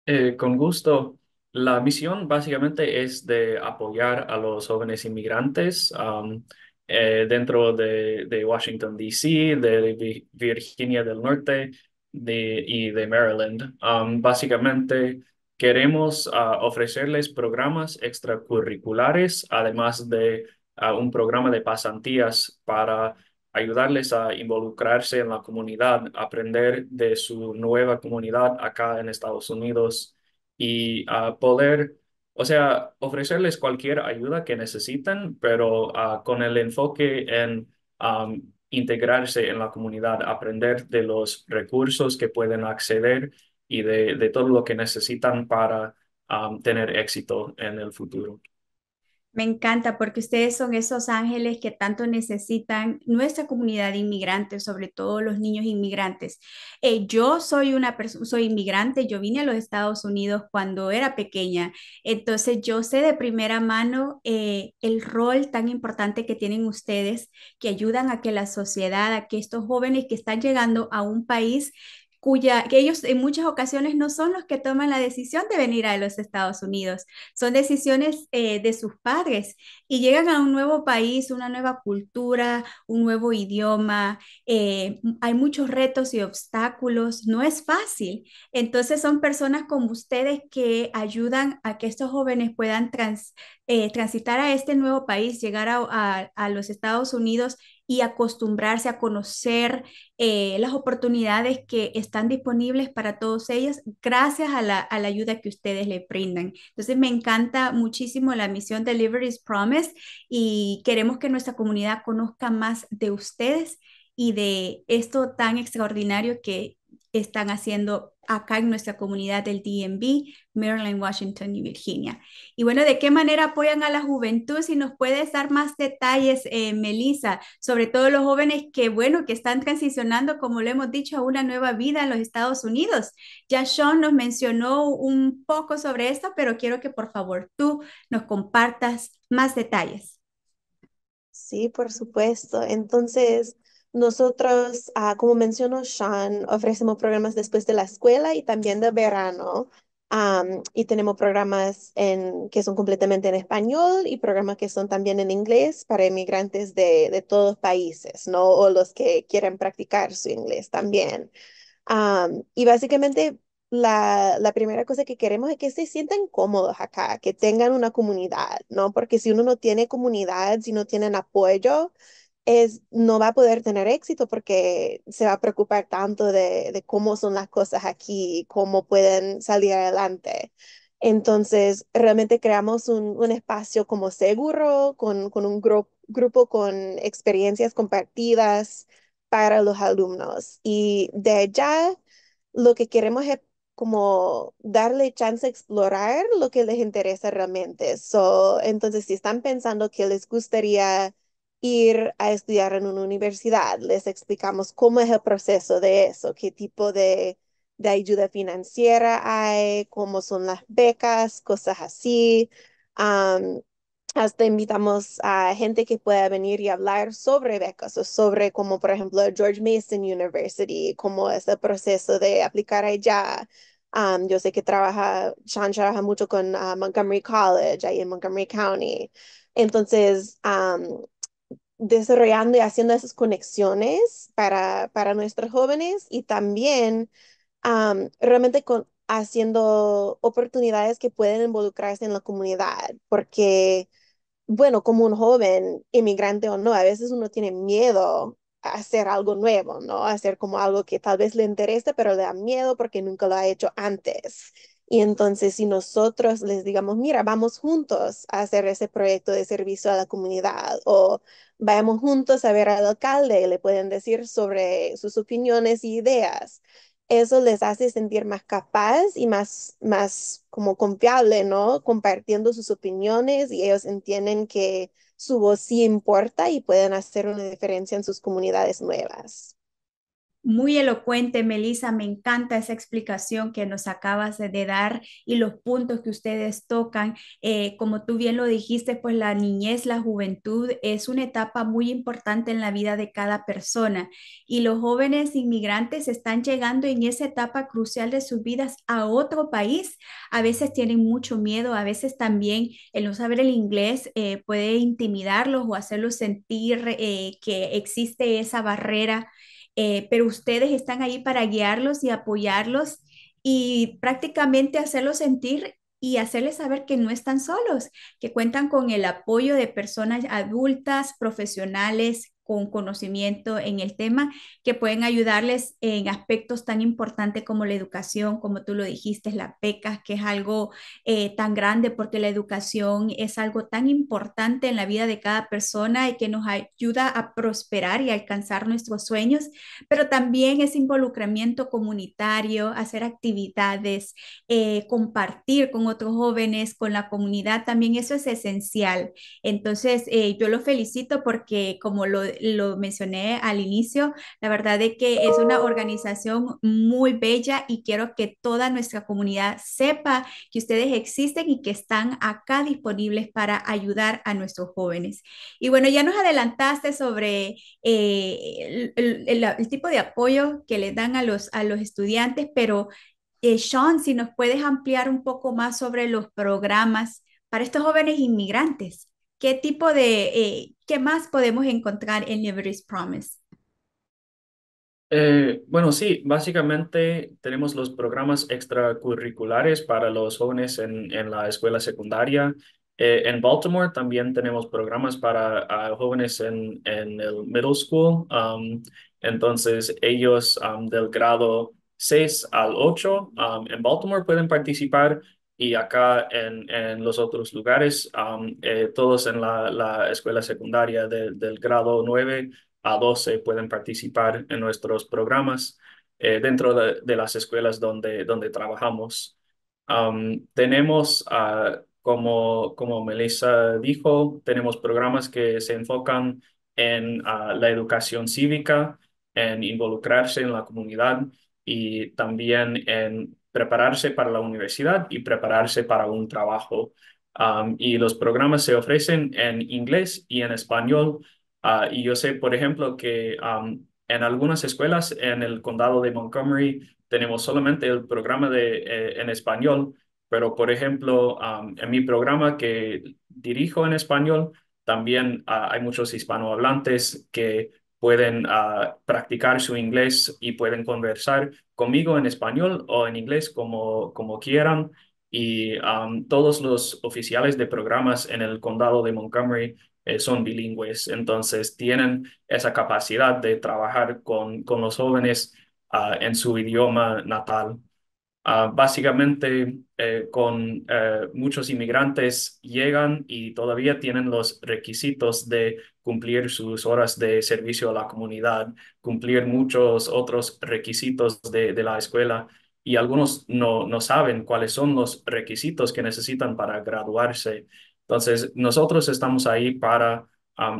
Eh, con gusto. La misión básicamente es de apoyar a los jóvenes inmigrantes eh, dentro de, Washington, D.C., de Virginia del Norte y de Maryland. básicamente queremos ah, ofrecerles programas extracurriculares, además de ah, un programa de pasantías para ayudarles a involucrarse en la comunidad, aprender de su nueva comunidad acá en Estados Unidos y a poder, o sea, ofrecerles cualquier ayuda que necesiten, pero ah, con el enfoque en integrarse en la comunidad, aprender de los recursos que pueden acceder y de, todo lo que necesitan para tener éxito en el futuro. Me encanta porque ustedes son esos ángeles que tanto necesitan nuestra comunidad de inmigrantes, sobre todo los niños inmigrantes. Eh, yo soy una persona, soy inmigrante, yo vine a los Estados Unidos cuando era pequeña, entonces yo sé de primera mano eh, el rol tan importante que tienen ustedes, que ayudan a que la sociedad, a que estos jóvenes que están llegando a un país que ellos en muchas ocasiones no son los que toman la decisión de venir a los Estados Unidos, son decisiones eh, de sus padres y llegan a un nuevo país, una nueva cultura, un nuevo idioma, eh, hay muchos retos y obstáculos, no es fácil. Entonces son personas como ustedes que ayudan a que estos jóvenes puedan trans, eh, transitar a este nuevo país, llegar a, los Estados Unidos y acostumbrarse a conocer eh, las oportunidades que están disponibles para todos ellos gracias a la, ayuda que ustedes le brindan. Entonces, me encanta muchísimo la misión Deliveries Promise y queremos que nuestra comunidad conozca más de ustedes y de esto tan extraordinario que están haciendo acá en nuestra comunidad del DMV, Maryland, Washington y Virginia. Y bueno, ¿de qué manera apoyan a la juventud? Si nos puedes dar más detalles, eh, Melissa, sobre todo los jóvenes que, bueno, que están transicionando, como lo hemos dicho, a una nueva vida en los Estados Unidos. Ya Sean nos mencionó un poco sobre esto, pero quiero que por favor tú nos compartas más detalles. Sí, por supuesto. Entonces, nosotros, ah, como mencionó Sean, ofrecemos programas después de la escuela y también de verano. y tenemos programas en, que son completamente en español y programas que son también en inglés para inmigrantes de, de todos los países, ¿no? O los que quieren practicar su inglés también. y básicamente la, la, primera cosa que queremos es que se sientan cómodos acá, que tengan una comunidad, ¿no? Porque si uno no tiene comunidad, si no tienen apoyo, es, no va a poder tener éxito porque se va a preocupar tanto de, cómo son las cosas aquí, cómo pueden salir adelante. Entonces, realmente creamos un, espacio como seguro, con, un grupo con experiencias compartidas para los alumnos. Y de allá, lo que queremos es como darle chance a explorar lo que les interesa realmente. entonces, si están pensando que les gustaría ir a estudiar en una universidad. Les explicamos cómo es el proceso de eso, qué tipo de, de ayuda financiera hay, cómo son las becas, cosas así. hasta invitamos a gente que pueda venir y hablar sobre becas o sobre cómo, por ejemplo George Mason University, cómo es el proceso de aplicar allá. yo sé que trabaja, Sean trabaja mucho con ah, Montgomery College, ahí en Montgomery County. Entonces, desarrollando y haciendo esas conexiones para, para nuestros jóvenes y también realmente haciendo oportunidades que pueden involucrarse en la comunidad, porque, bueno, como un joven, inmigrante o no, a veces uno tiene miedo a hacer algo nuevo, ¿no? A hacer como algo que tal vez le interese, pero le da miedo porque nunca lo ha hecho antes. Y entonces si nosotros les digamos, mira, vamos juntos a hacer ese proyecto de servicio a la comunidad o vayamos juntos a ver al alcalde y le pueden decir sobre sus opiniones y e ideas, eso les hace sentir más capaz y más, más como confiable, ¿no? Compartiendo sus opiniones y ellos entienden que su voz sí importa y pueden hacer una diferencia en sus comunidades nuevas muy elocuente, Melissa. Me encanta esa explicación que nos acabas de dar y los puntos que ustedes tocan. Eh, como tú bien lo dijiste, pues la niñez, la juventud es una etapa muy importante en la vida de cada persona y los jóvenes inmigrantes están llegando en esa etapa crucial de sus vidas a otro país. A veces tienen mucho miedo, a veces también el no saber el inglés eh, puede intimidarlos o hacerlos sentir eh, que existe esa barrera eh, pero ustedes están ahí para guiarlos y apoyarlos y prácticamente hacerlos sentir y hacerles saber que no están solos, que cuentan con el apoyo de personas adultas, profesionales, con conocimiento en el tema que pueden ayudarles en aspectos tan importantes como la educación, como tú lo dijiste, la pecas, que es algo eh, tan grande porque la educación es algo tan importante en la vida de cada persona y que nos ayuda a prosperar y alcanzar nuestros sueños, pero también ese involucramiento comunitario, hacer actividades, eh, compartir con otros jóvenes, con la comunidad, también eso es esencial. Entonces, eh, yo lo felicito porque como lo lo mencioné al inicio, la verdad de que es una organización muy bella y quiero que toda nuestra comunidad sepa que ustedes existen y que están acá disponibles para ayudar a nuestros jóvenes. Y bueno, ya nos adelantaste sobre eh, el, tipo de apoyo que le dan a los, a los estudiantes, pero eh, Sean, si nos puedes ampliar un poco más sobre los programas para estos jóvenes inmigrantes. ¿Qué tipo de, eh, qué más podemos encontrar en Liberty's Promise? Eh, bueno, sí, básicamente tenemos los programas extracurriculares para los jóvenes en, en la escuela secundaria. Eh, en Baltimore también tenemos programas para jóvenes en, en, el middle school. Um, entonces, ellos um, del grado 6 al 8 um, en Baltimore pueden participar y acá en, los otros lugares, eh, todos en la, escuela secundaria del grado 9 a 12 pueden participar en nuestros programas eh, dentro de, las escuelas donde, donde trabajamos. tenemos, ah, como, como Melissa dijo, tenemos programas que se enfocan en ah, la educación cívica, en involucrarse en la comunidad y también en prepararse para la universidad y prepararse para un trabajo. y los programas se ofrecen en inglés y en español. Ah, y yo sé, por ejemplo, que en algunas escuelas en el condado de Montgomery tenemos solamente el programa de, eh, en español, pero por ejemplo, en mi programa que dirijo en español, también ah, hay muchos hispanohablantes que pueden ah, practicar su inglés y pueden conversar conmigo en español o en inglés como, como quieran. Y todos los oficiales de programas en el condado de Montgomery eh, son bilingües, entonces tienen esa capacidad de trabajar con, con los jóvenes ah, en su idioma natal. Ah, básicamente, eh, con eh, muchos inmigrantes llegan y todavía tienen los requisitos de cumplir sus horas de servicio a la comunidad, cumplir muchos otros requisitos de, la escuela y algunos no, no saben cuáles son los requisitos que necesitan para graduarse. Entonces, nosotros estamos ahí para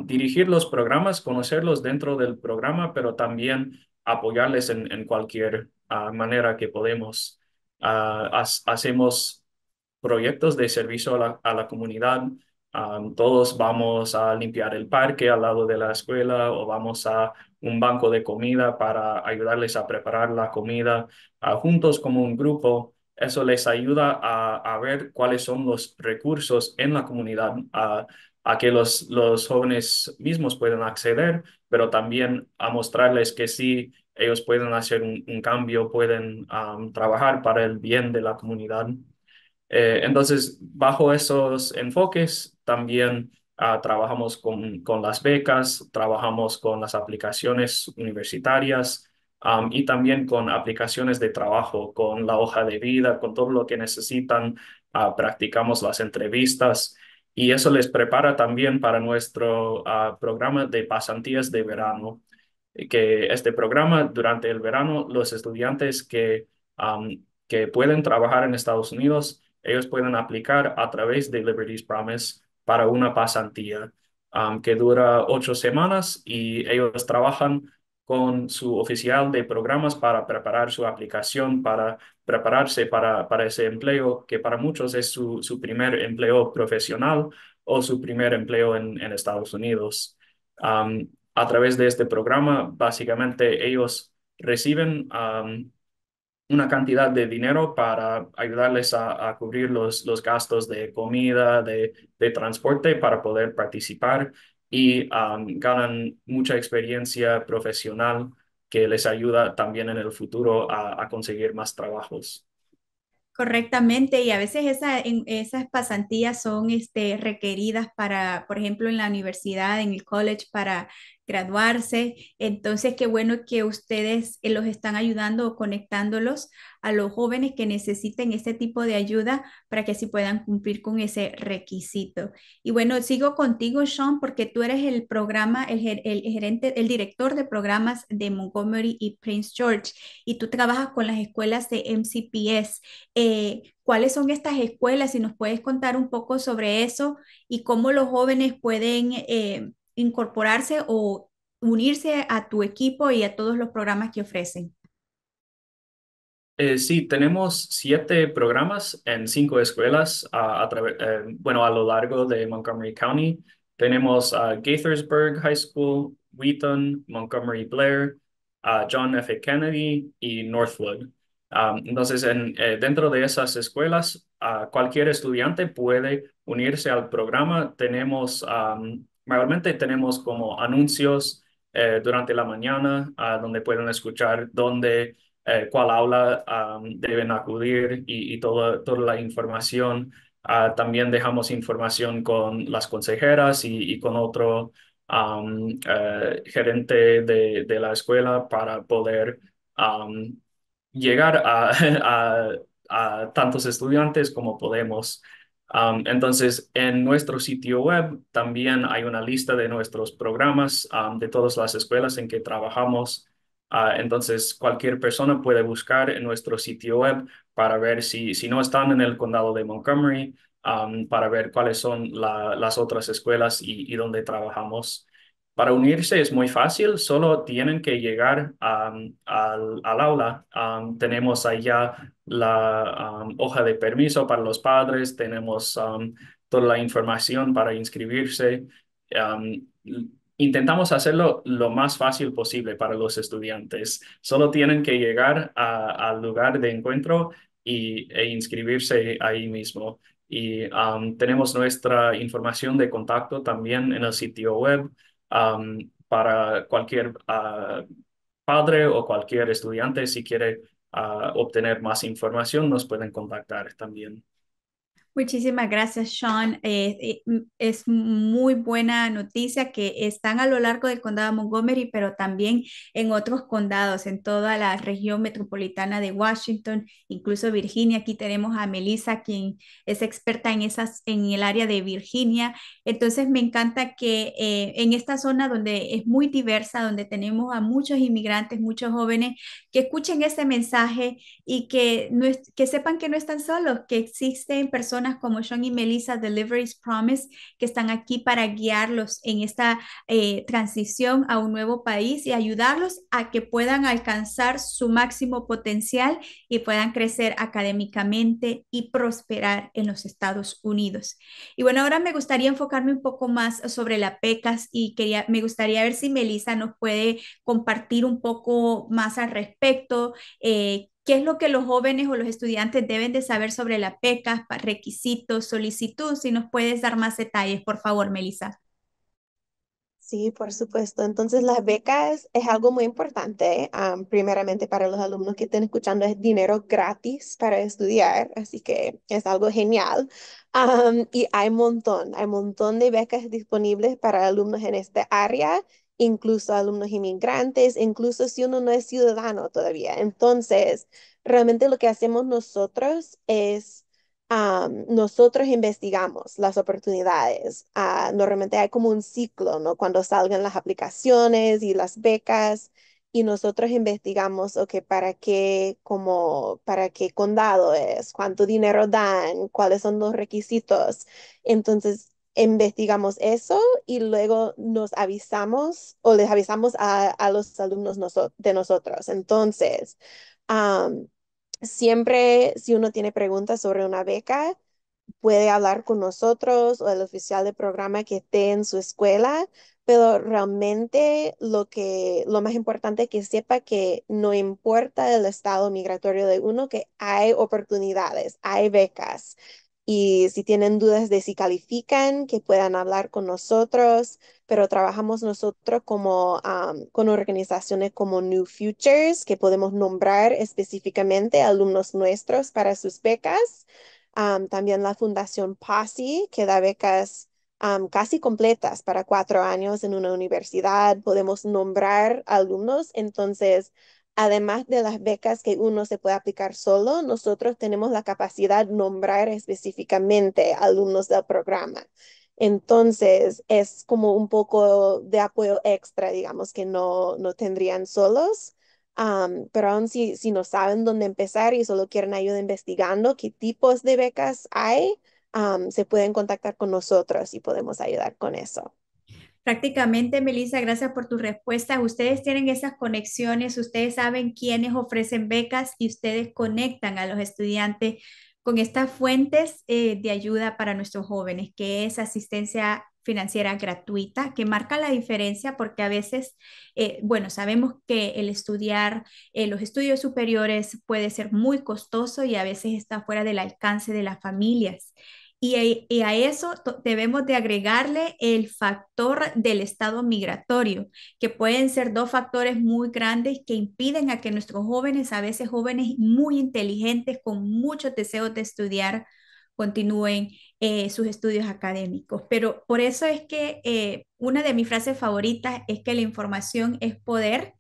dirigir los programas, conocerlos dentro del programa, pero también apoyarles en, cualquier ah, manera que podemos. Ah, hacemos proyectos de servicio a la comunidad, todos vamos a limpiar el parque al lado de la escuela o vamos a un banco de comida para ayudarles a preparar la comida ah, juntos como un grupo. Eso les ayuda a, ver cuáles son los recursos en la comunidad a que los, los jóvenes mismos pueden acceder, pero también a mostrarles que sí, ellos pueden hacer un, cambio, pueden trabajar para el bien de la comunidad. Eh, entonces, bajo esos enfoques, también ah, trabajamos con, con, las becas, trabajamos con las aplicaciones universitarias y también con aplicaciones de trabajo, con la hoja de vida, con todo lo que necesitan. Ah, practicamos las entrevistas y eso les prepara también para nuestro ah, programa de pasantías de verano, que este programa durante el verano los estudiantes que, que pueden trabajar en Estados Unidos, ellos pueden aplicar a través de Liberty's Promise para una pasantía que dura ocho semanas y ellos trabajan con su oficial de programas para preparar su aplicación, para prepararse para, para ese empleo, que para muchos es su, su primer empleo profesional o su primer empleo en, en Estados Unidos. a través de este programa, básicamente ellos reciben una cantidad de dinero para ayudarles a, cubrir los, los gastos de comida, de, transporte para poder participar y ganan mucha experiencia profesional que les ayuda también en el futuro a, conseguir más trabajos. Correctamente, y a veces esa, esas pasantías son este, requeridas para, por ejemplo, en la universidad, en el college, para graduarse. Entonces, qué bueno que ustedes eh, los están ayudando o conectándolos a los jóvenes que necesiten este tipo de ayuda para que así puedan cumplir con ese requisito. Y bueno, sigo contigo, Sean, porque tú eres el programa, el, gerente, el director de programas de Montgomery y Prince George, y tú trabajas con las escuelas de MCPS. Eh, ¿Cuáles son estas escuelas? Si nos puedes contar un poco sobre eso y cómo los jóvenes pueden... Eh, incorporarse o unirse a tu equipo y a todos los programas que ofrecen? Eh, sí, tenemos siete programas en cinco escuelas a, través, eh, bueno, a lo largo de Montgomery County. Tenemos a Gaithersburg High School, Wheaton, Montgomery Blair, John F. Kennedy y Northwood. Ah, entonces, en, eh, dentro de esas escuelas, ah, cualquier estudiante puede unirse al programa. Tenemos ah, Normalmente tenemos como anuncios eh, durante la mañana, ah, donde pueden escuchar dónde, eh, cuál aula deben acudir y, toda, toda la información. Ah, también dejamos información con las consejeras y, con otro eh, gerente de, la escuela para poder llegar a, tantos estudiantes como podemos entonces, en nuestro sitio web también hay una lista de nuestros programas de todas las escuelas en que trabajamos. Ah, entonces, cualquier persona puede buscar en nuestro sitio web para ver si, si no están en el condado de Montgomery, para ver cuáles son las otras escuelas y, y dónde trabajamos. Para unirse es muy fácil, solo tienen que llegar al, aula. tenemos allá la hoja de permiso para los padres, tenemos toda la información para inscribirse. intentamos hacerlo lo más fácil posible para los estudiantes. Solo tienen que llegar al lugar de encuentro y, e inscribirse ahí mismo. Y tenemos nuestra información de contacto también en el sitio web para cualquier ah, padre o cualquier estudiante si quiere ah, obtener más información, nos pueden contactar también. Muchísimas gracias, Sean. Eh, eh, es muy buena noticia que están a lo largo del condado de Montgomery, pero también en otros condados, en toda la región metropolitana de Washington, incluso Virginia. Aquí tenemos a Melissa, quien es experta en, esas, en el área de Virginia. Entonces, me encanta que eh, en esta zona donde es muy diversa, donde tenemos a muchos inmigrantes, muchos jóvenes, que escuchen este mensaje y que, no, que sepan que no están solos, que existen personas como John y Melissa Deliveries Promise que están aquí para guiarlos en esta eh, transición a un nuevo país y ayudarlos a que puedan alcanzar su máximo potencial y puedan crecer académicamente y prosperar en los Estados Unidos. Y bueno, ahora me gustaría enfocarme un poco más sobre la PECAS y quería, me gustaría ver si Melissa nos puede compartir un poco más al respecto. Eh, ¿Qué es lo que los jóvenes o los estudiantes deben de saber sobre la PECA, requisitos, solicitud? Si nos puedes dar más detalles, por favor, Melissa. Sí, por supuesto. Entonces, las becas es algo muy importante. primeramente, para los alumnos que estén escuchando, es dinero gratis para estudiar, así que es algo genial. y hay un montón, hay un montón de becas disponibles para alumnos en esta área incluso alumnos inmigrantes, incluso si uno no es ciudadano todavía. Entonces, realmente lo que hacemos nosotros es, nosotros investigamos las oportunidades. Ah, normalmente hay como un ciclo, ¿no? Cuando salgan las aplicaciones y las becas y nosotros investigamos, ok, para qué, como, para qué condado es, cuánto dinero dan, cuáles son los requisitos. Entonces, investigamos eso y luego nos avisamos o les avisamos a, los alumnos de nosotros. Entonces, siempre si uno tiene preguntas sobre una beca, puede hablar con nosotros o el oficial de programa que esté en su escuela, pero realmente lo que lo más importante es que sepa que no importa el estado migratorio de uno, que hay oportunidades, hay becas y si tienen dudas de si califican, que puedan hablar con nosotros, pero trabajamos nosotros como con organizaciones como New Futures, que podemos nombrar específicamente alumnos nuestros para sus becas. también la Fundación PASI, que da becas casi completas para cuatro años en una universidad. Podemos nombrar alumnos, entonces Además de las becas que uno se puede aplicar solo, nosotros tenemos la capacidad de nombrar específicamente alumnos del programa. Entonces, es como un poco de apoyo extra, digamos, que no, no tendrían solos. pero aún si, no saben dónde empezar y solo quieren ayuda investigando qué tipos de becas hay, se pueden contactar con nosotros y podemos ayudar con eso. Prácticamente, Melissa, gracias por tu respuesta. Ustedes tienen esas conexiones, ustedes saben quiénes ofrecen becas y ustedes conectan a los estudiantes con estas fuentes eh, de ayuda para nuestros jóvenes, que es asistencia financiera gratuita, que marca la diferencia porque a veces, eh, bueno, sabemos que el estudiar eh, los estudios superiores puede ser muy costoso y a veces está fuera del alcance de las familias. Y, a eso debemos de agregarle el factor del estado migratorio, que pueden ser dos factores muy grandes que impiden a que nuestros jóvenes, a veces jóvenes muy inteligentes, con mucho deseo de estudiar, continúen eh, sus estudios académicos. Pero por eso es que eh, una de mis frases favoritas es que la información es poder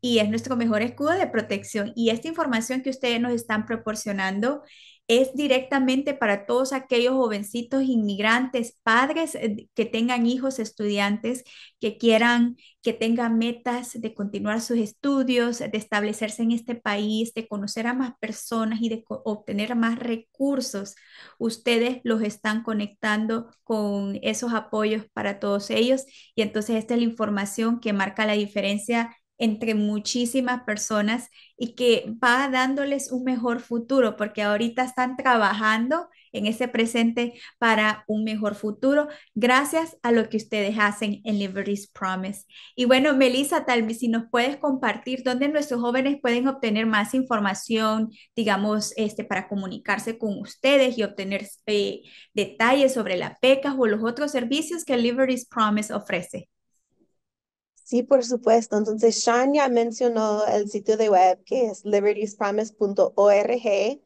y es nuestro mejor escudo de protección. Y esta información que ustedes nos están proporcionando es directamente para todos aquellos jovencitos inmigrantes, padres eh, que tengan hijos estudiantes, que quieran, que tengan metas de continuar sus estudios, de establecerse en este país, de conocer a más personas y de obtener más recursos. Ustedes los están conectando con esos apoyos para todos ellos y entonces esta es la información que marca la diferencia entre muchísimas personas y que va dándoles un mejor futuro, porque ahorita están trabajando en ese presente para un mejor futuro, gracias a lo que ustedes hacen en Liberty's Promise. Y bueno, Melissa, tal vez si nos puedes compartir dónde nuestros jóvenes pueden obtener más información, digamos, este, para comunicarse con ustedes y obtener eh, detalles sobre la becas o los otros servicios que Liberty's Promise ofrece. Sí, por supuesto. Entonces, Sean ya mencionó el sitio de web que es libertiespromise.org,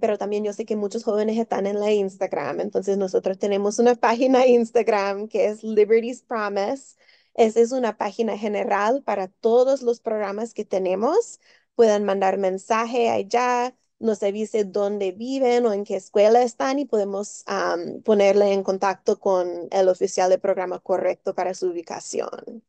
pero también yo sé que muchos jóvenes están en la Instagram. Entonces, nosotros tenemos una página Instagram que es Liberties Promise. Esa es una página general para todos los programas que tenemos. Pueden mandar mensaje allá, nos avise dónde viven o en qué escuela están y podemos ponerle en contacto con el oficial de programa correcto para su ubicación.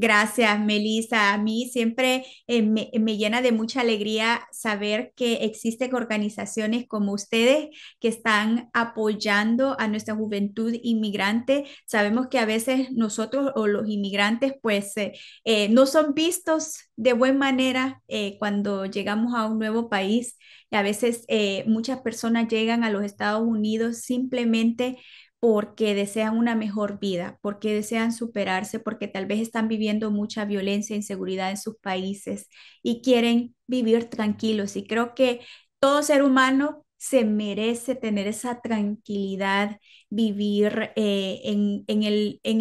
Gracias, Melissa. A mí siempre eh, me, llena de mucha alegría saber que existen organizaciones como ustedes que están apoyando a nuestra juventud inmigrante. Sabemos que a veces nosotros o los inmigrantes pues eh, eh, no son vistos de buena manera cuando llegamos a un nuevo país. Y a veces muchas personas llegan a los Estados Unidos simplemente porque desean una mejor vida, porque desean superarse, porque tal vez están viviendo mucha violencia e inseguridad en sus países y quieren vivir tranquilos. Y creo que todo ser humano se merece tener esa tranquilidad, vivir eh, en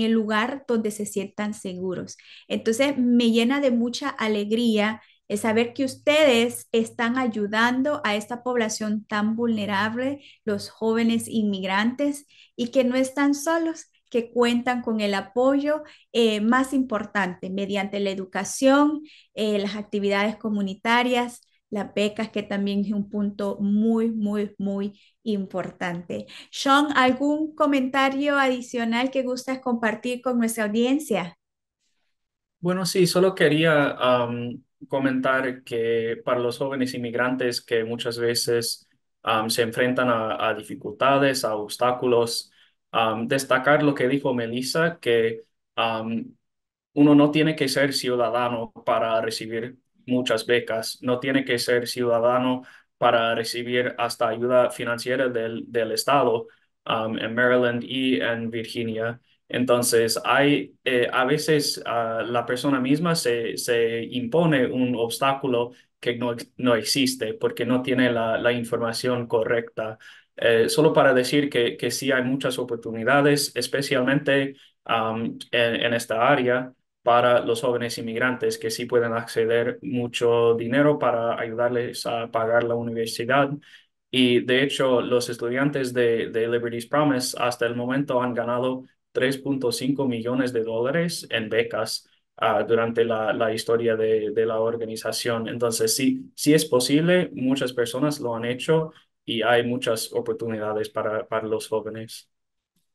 el lugar donde se sientan seguros. Entonces me llena de mucha alegría es saber que ustedes están ayudando a esta población tan vulnerable, los jóvenes inmigrantes, y que no están solos, que cuentan con el apoyo eh, más importante mediante la educación, eh, las actividades comunitarias, las becas, que también es un punto muy, muy, muy importante. Sean, ¿algún comentario adicional que gustas compartir con nuestra audiencia? Bueno, sí, solo quería comentar que para los jóvenes inmigrantes que muchas veces se enfrentan a, dificultades, a obstáculos, destacar lo que dijo Melissa, que uno no tiene que ser ciudadano para recibir muchas becas, no tiene que ser ciudadano para recibir hasta ayuda financiera del, del Estado en Maryland y en Virginia. Entonces, hay, eh, a veces la persona misma se, se, impone un obstáculo que no, no existe porque no tiene la, la información correcta. Eh, solo para decir que, que, sí hay muchas oportunidades, especialmente en, en esta área para los jóvenes inmigrantes que sí pueden acceder mucho dinero para ayudarles a pagar la universidad. Y de hecho, los estudiantes de, de Liberty's Promise hasta el momento han ganado 3.5 millones de dólares en becas ah, durante la, historia de, la organización. Entonces, sí, sí es posible, muchas personas lo han hecho y hay muchas oportunidades para, para los jóvenes.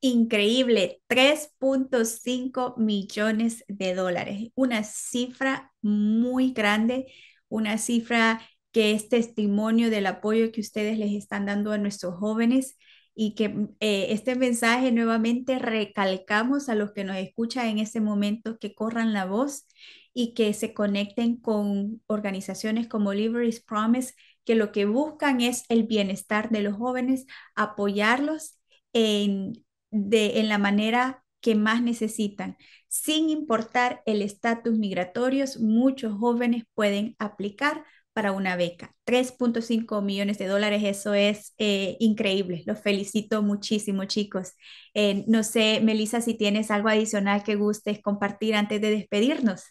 Increíble, 3.5 millones de dólares, una cifra muy grande, una cifra que es testimonio del apoyo que ustedes les están dando a nuestros jóvenes y que mm, eh, este mensaje nuevamente recalcamos a los que nos escuchan en este momento que corran la voz y que se conecten con organizaciones como Liberty's Promise, que lo que buscan es el bienestar de los jóvenes, apoyarlos en, de, en la manera que más necesitan. Sin importar el estatus migratorio, muchos jóvenes pueden aplicar para una beca. 3.5 millones de dólares, eso es eh, increíble. Los felicito muchísimo, chicos. Eh, no sé, Melissa, si tienes algo adicional que gustes compartir antes de despedirnos.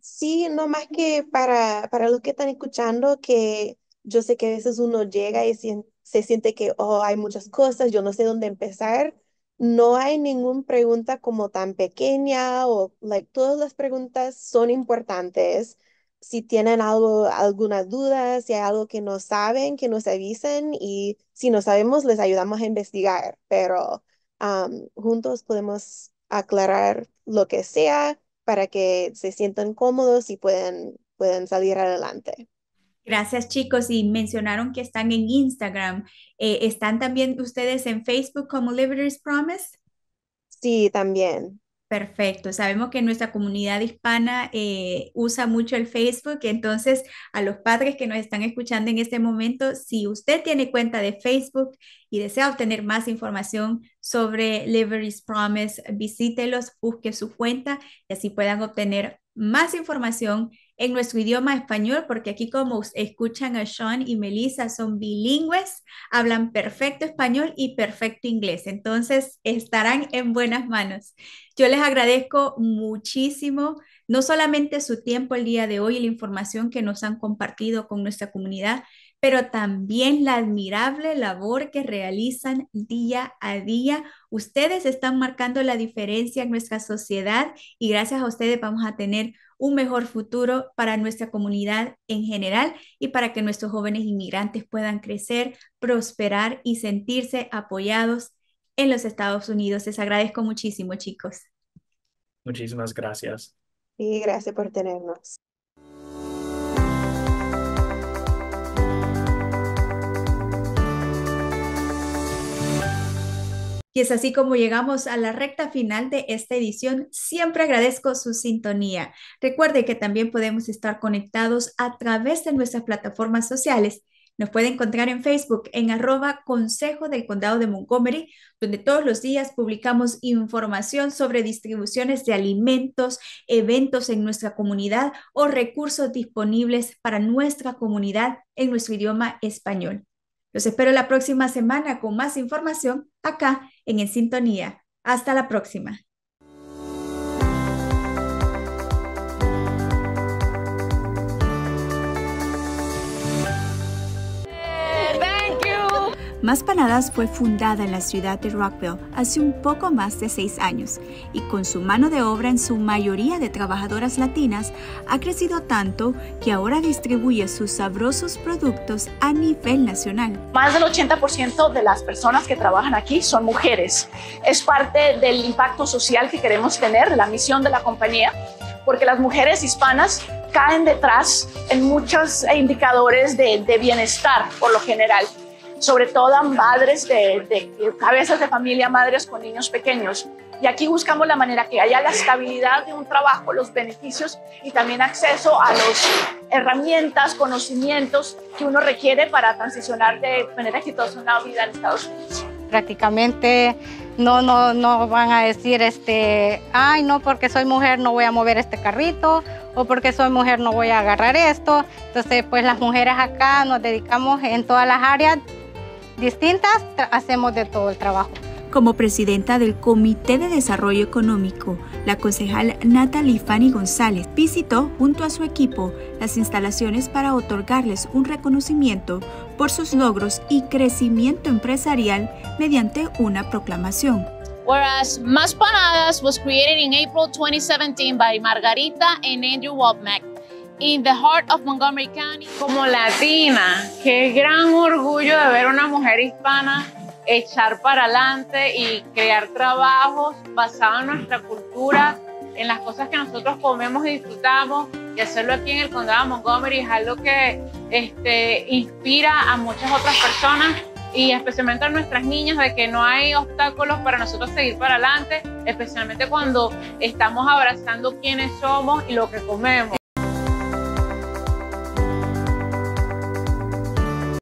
Sí, no más que para, para los que están escuchando, que yo sé que a veces uno llega y se, se siente que, oh, hay muchas cosas, yo no sé dónde empezar. No hay ninguna pregunta como tan pequeña o like, todas las preguntas son importantes si tienen algo, alguna duda, si hay algo que no saben, que nos avisen y si no sabemos, les ayudamos a investigar, pero juntos podemos aclarar lo que sea para que se sientan cómodos y puedan, salir adelante. Gracias chicos y mencionaron que están en Instagram. Eh, ¿Están también ustedes en Facebook como Liberty's Promise? Sí, también. Perfecto, sabemos que nuestra comunidad hispana eh, usa mucho el Facebook, entonces a los padres que nos están escuchando en este momento, si usted tiene cuenta de Facebook y desea obtener más información sobre Liberty's Promise, visítelos, busque su cuenta y así puedan obtener más información en nuestro idioma español, porque aquí como escuchan a Sean y Melissa son bilingües, hablan perfecto español y perfecto inglés, entonces estarán en buenas manos. Yo les agradezco muchísimo, no solamente su tiempo el día de hoy y la información que nos han compartido con nuestra comunidad, pero también la admirable labor que realizan día a día. Ustedes están marcando la diferencia en nuestra sociedad y gracias a ustedes vamos a tener un mejor futuro para nuestra comunidad en general y para que nuestros jóvenes inmigrantes puedan crecer, prosperar y sentirse apoyados en los Estados Unidos. Les agradezco muchísimo, chicos. Muchísimas gracias. Y gracias por tenernos. Y es así como llegamos a la recta final de esta edición. Siempre agradezco su sintonía. Recuerde que también podemos estar conectados a través de nuestras plataformas sociales. Nos puede encontrar en Facebook en arroba Consejo del Condado de Montgomery, donde todos los días publicamos información sobre distribuciones de alimentos, eventos en nuestra comunidad o recursos disponibles para nuestra comunidad en nuestro idioma español. Los espero la próxima semana con más información acá en En Sintonía. Hasta la próxima. Más Panadas fue fundada en la ciudad de Rockville hace un poco más de seis años y con su mano de obra en su mayoría de trabajadoras latinas ha crecido tanto que ahora distribuye sus sabrosos productos a nivel nacional. Más del 80% de las personas que trabajan aquí son mujeres. Es parte del impacto social que queremos tener, la misión de la compañía, porque las mujeres hispanas caen detrás en muchos indicadores de, bienestar por lo general sobre todo a madres de, cabezas de familia, madres con niños pequeños. Y aquí buscamos la manera que haya la estabilidad de un trabajo, los beneficios y también acceso a las herramientas, conocimientos que uno requiere para transicionar de manera exitosa una vida en Estados Unidos. Prácticamente no, no, no van a decir, este, ay, no, porque soy mujer no voy a mover este carrito o porque soy mujer no voy a agarrar esto. Entonces, pues las mujeres acá nos dedicamos en todas las áreas distintas, hacemos de todo el trabajo. Como presidenta del Comité de Desarrollo Económico, la concejal Natalie Fanny González visitó junto a su equipo las instalaciones para otorgarles un reconocimiento por sus logros y crecimiento empresarial mediante una proclamación. Whereas Más Panadas was created in April 2017 by Margarita and Andrew in the heart of Montgomery County. Como latina, qué gran orgullo de ver una mujer hispana echar para adelante y crear trabajos basados en nuestra cultura, en las cosas que nosotros comemos y disfrutamos, y hacerlo aquí en el condado de Montgomery es algo que este, inspira a muchas otras personas y especialmente a nuestras niñas de que no hay obstáculos para nosotros seguir para adelante, especialmente cuando estamos abrazando quiénes somos y lo que comemos.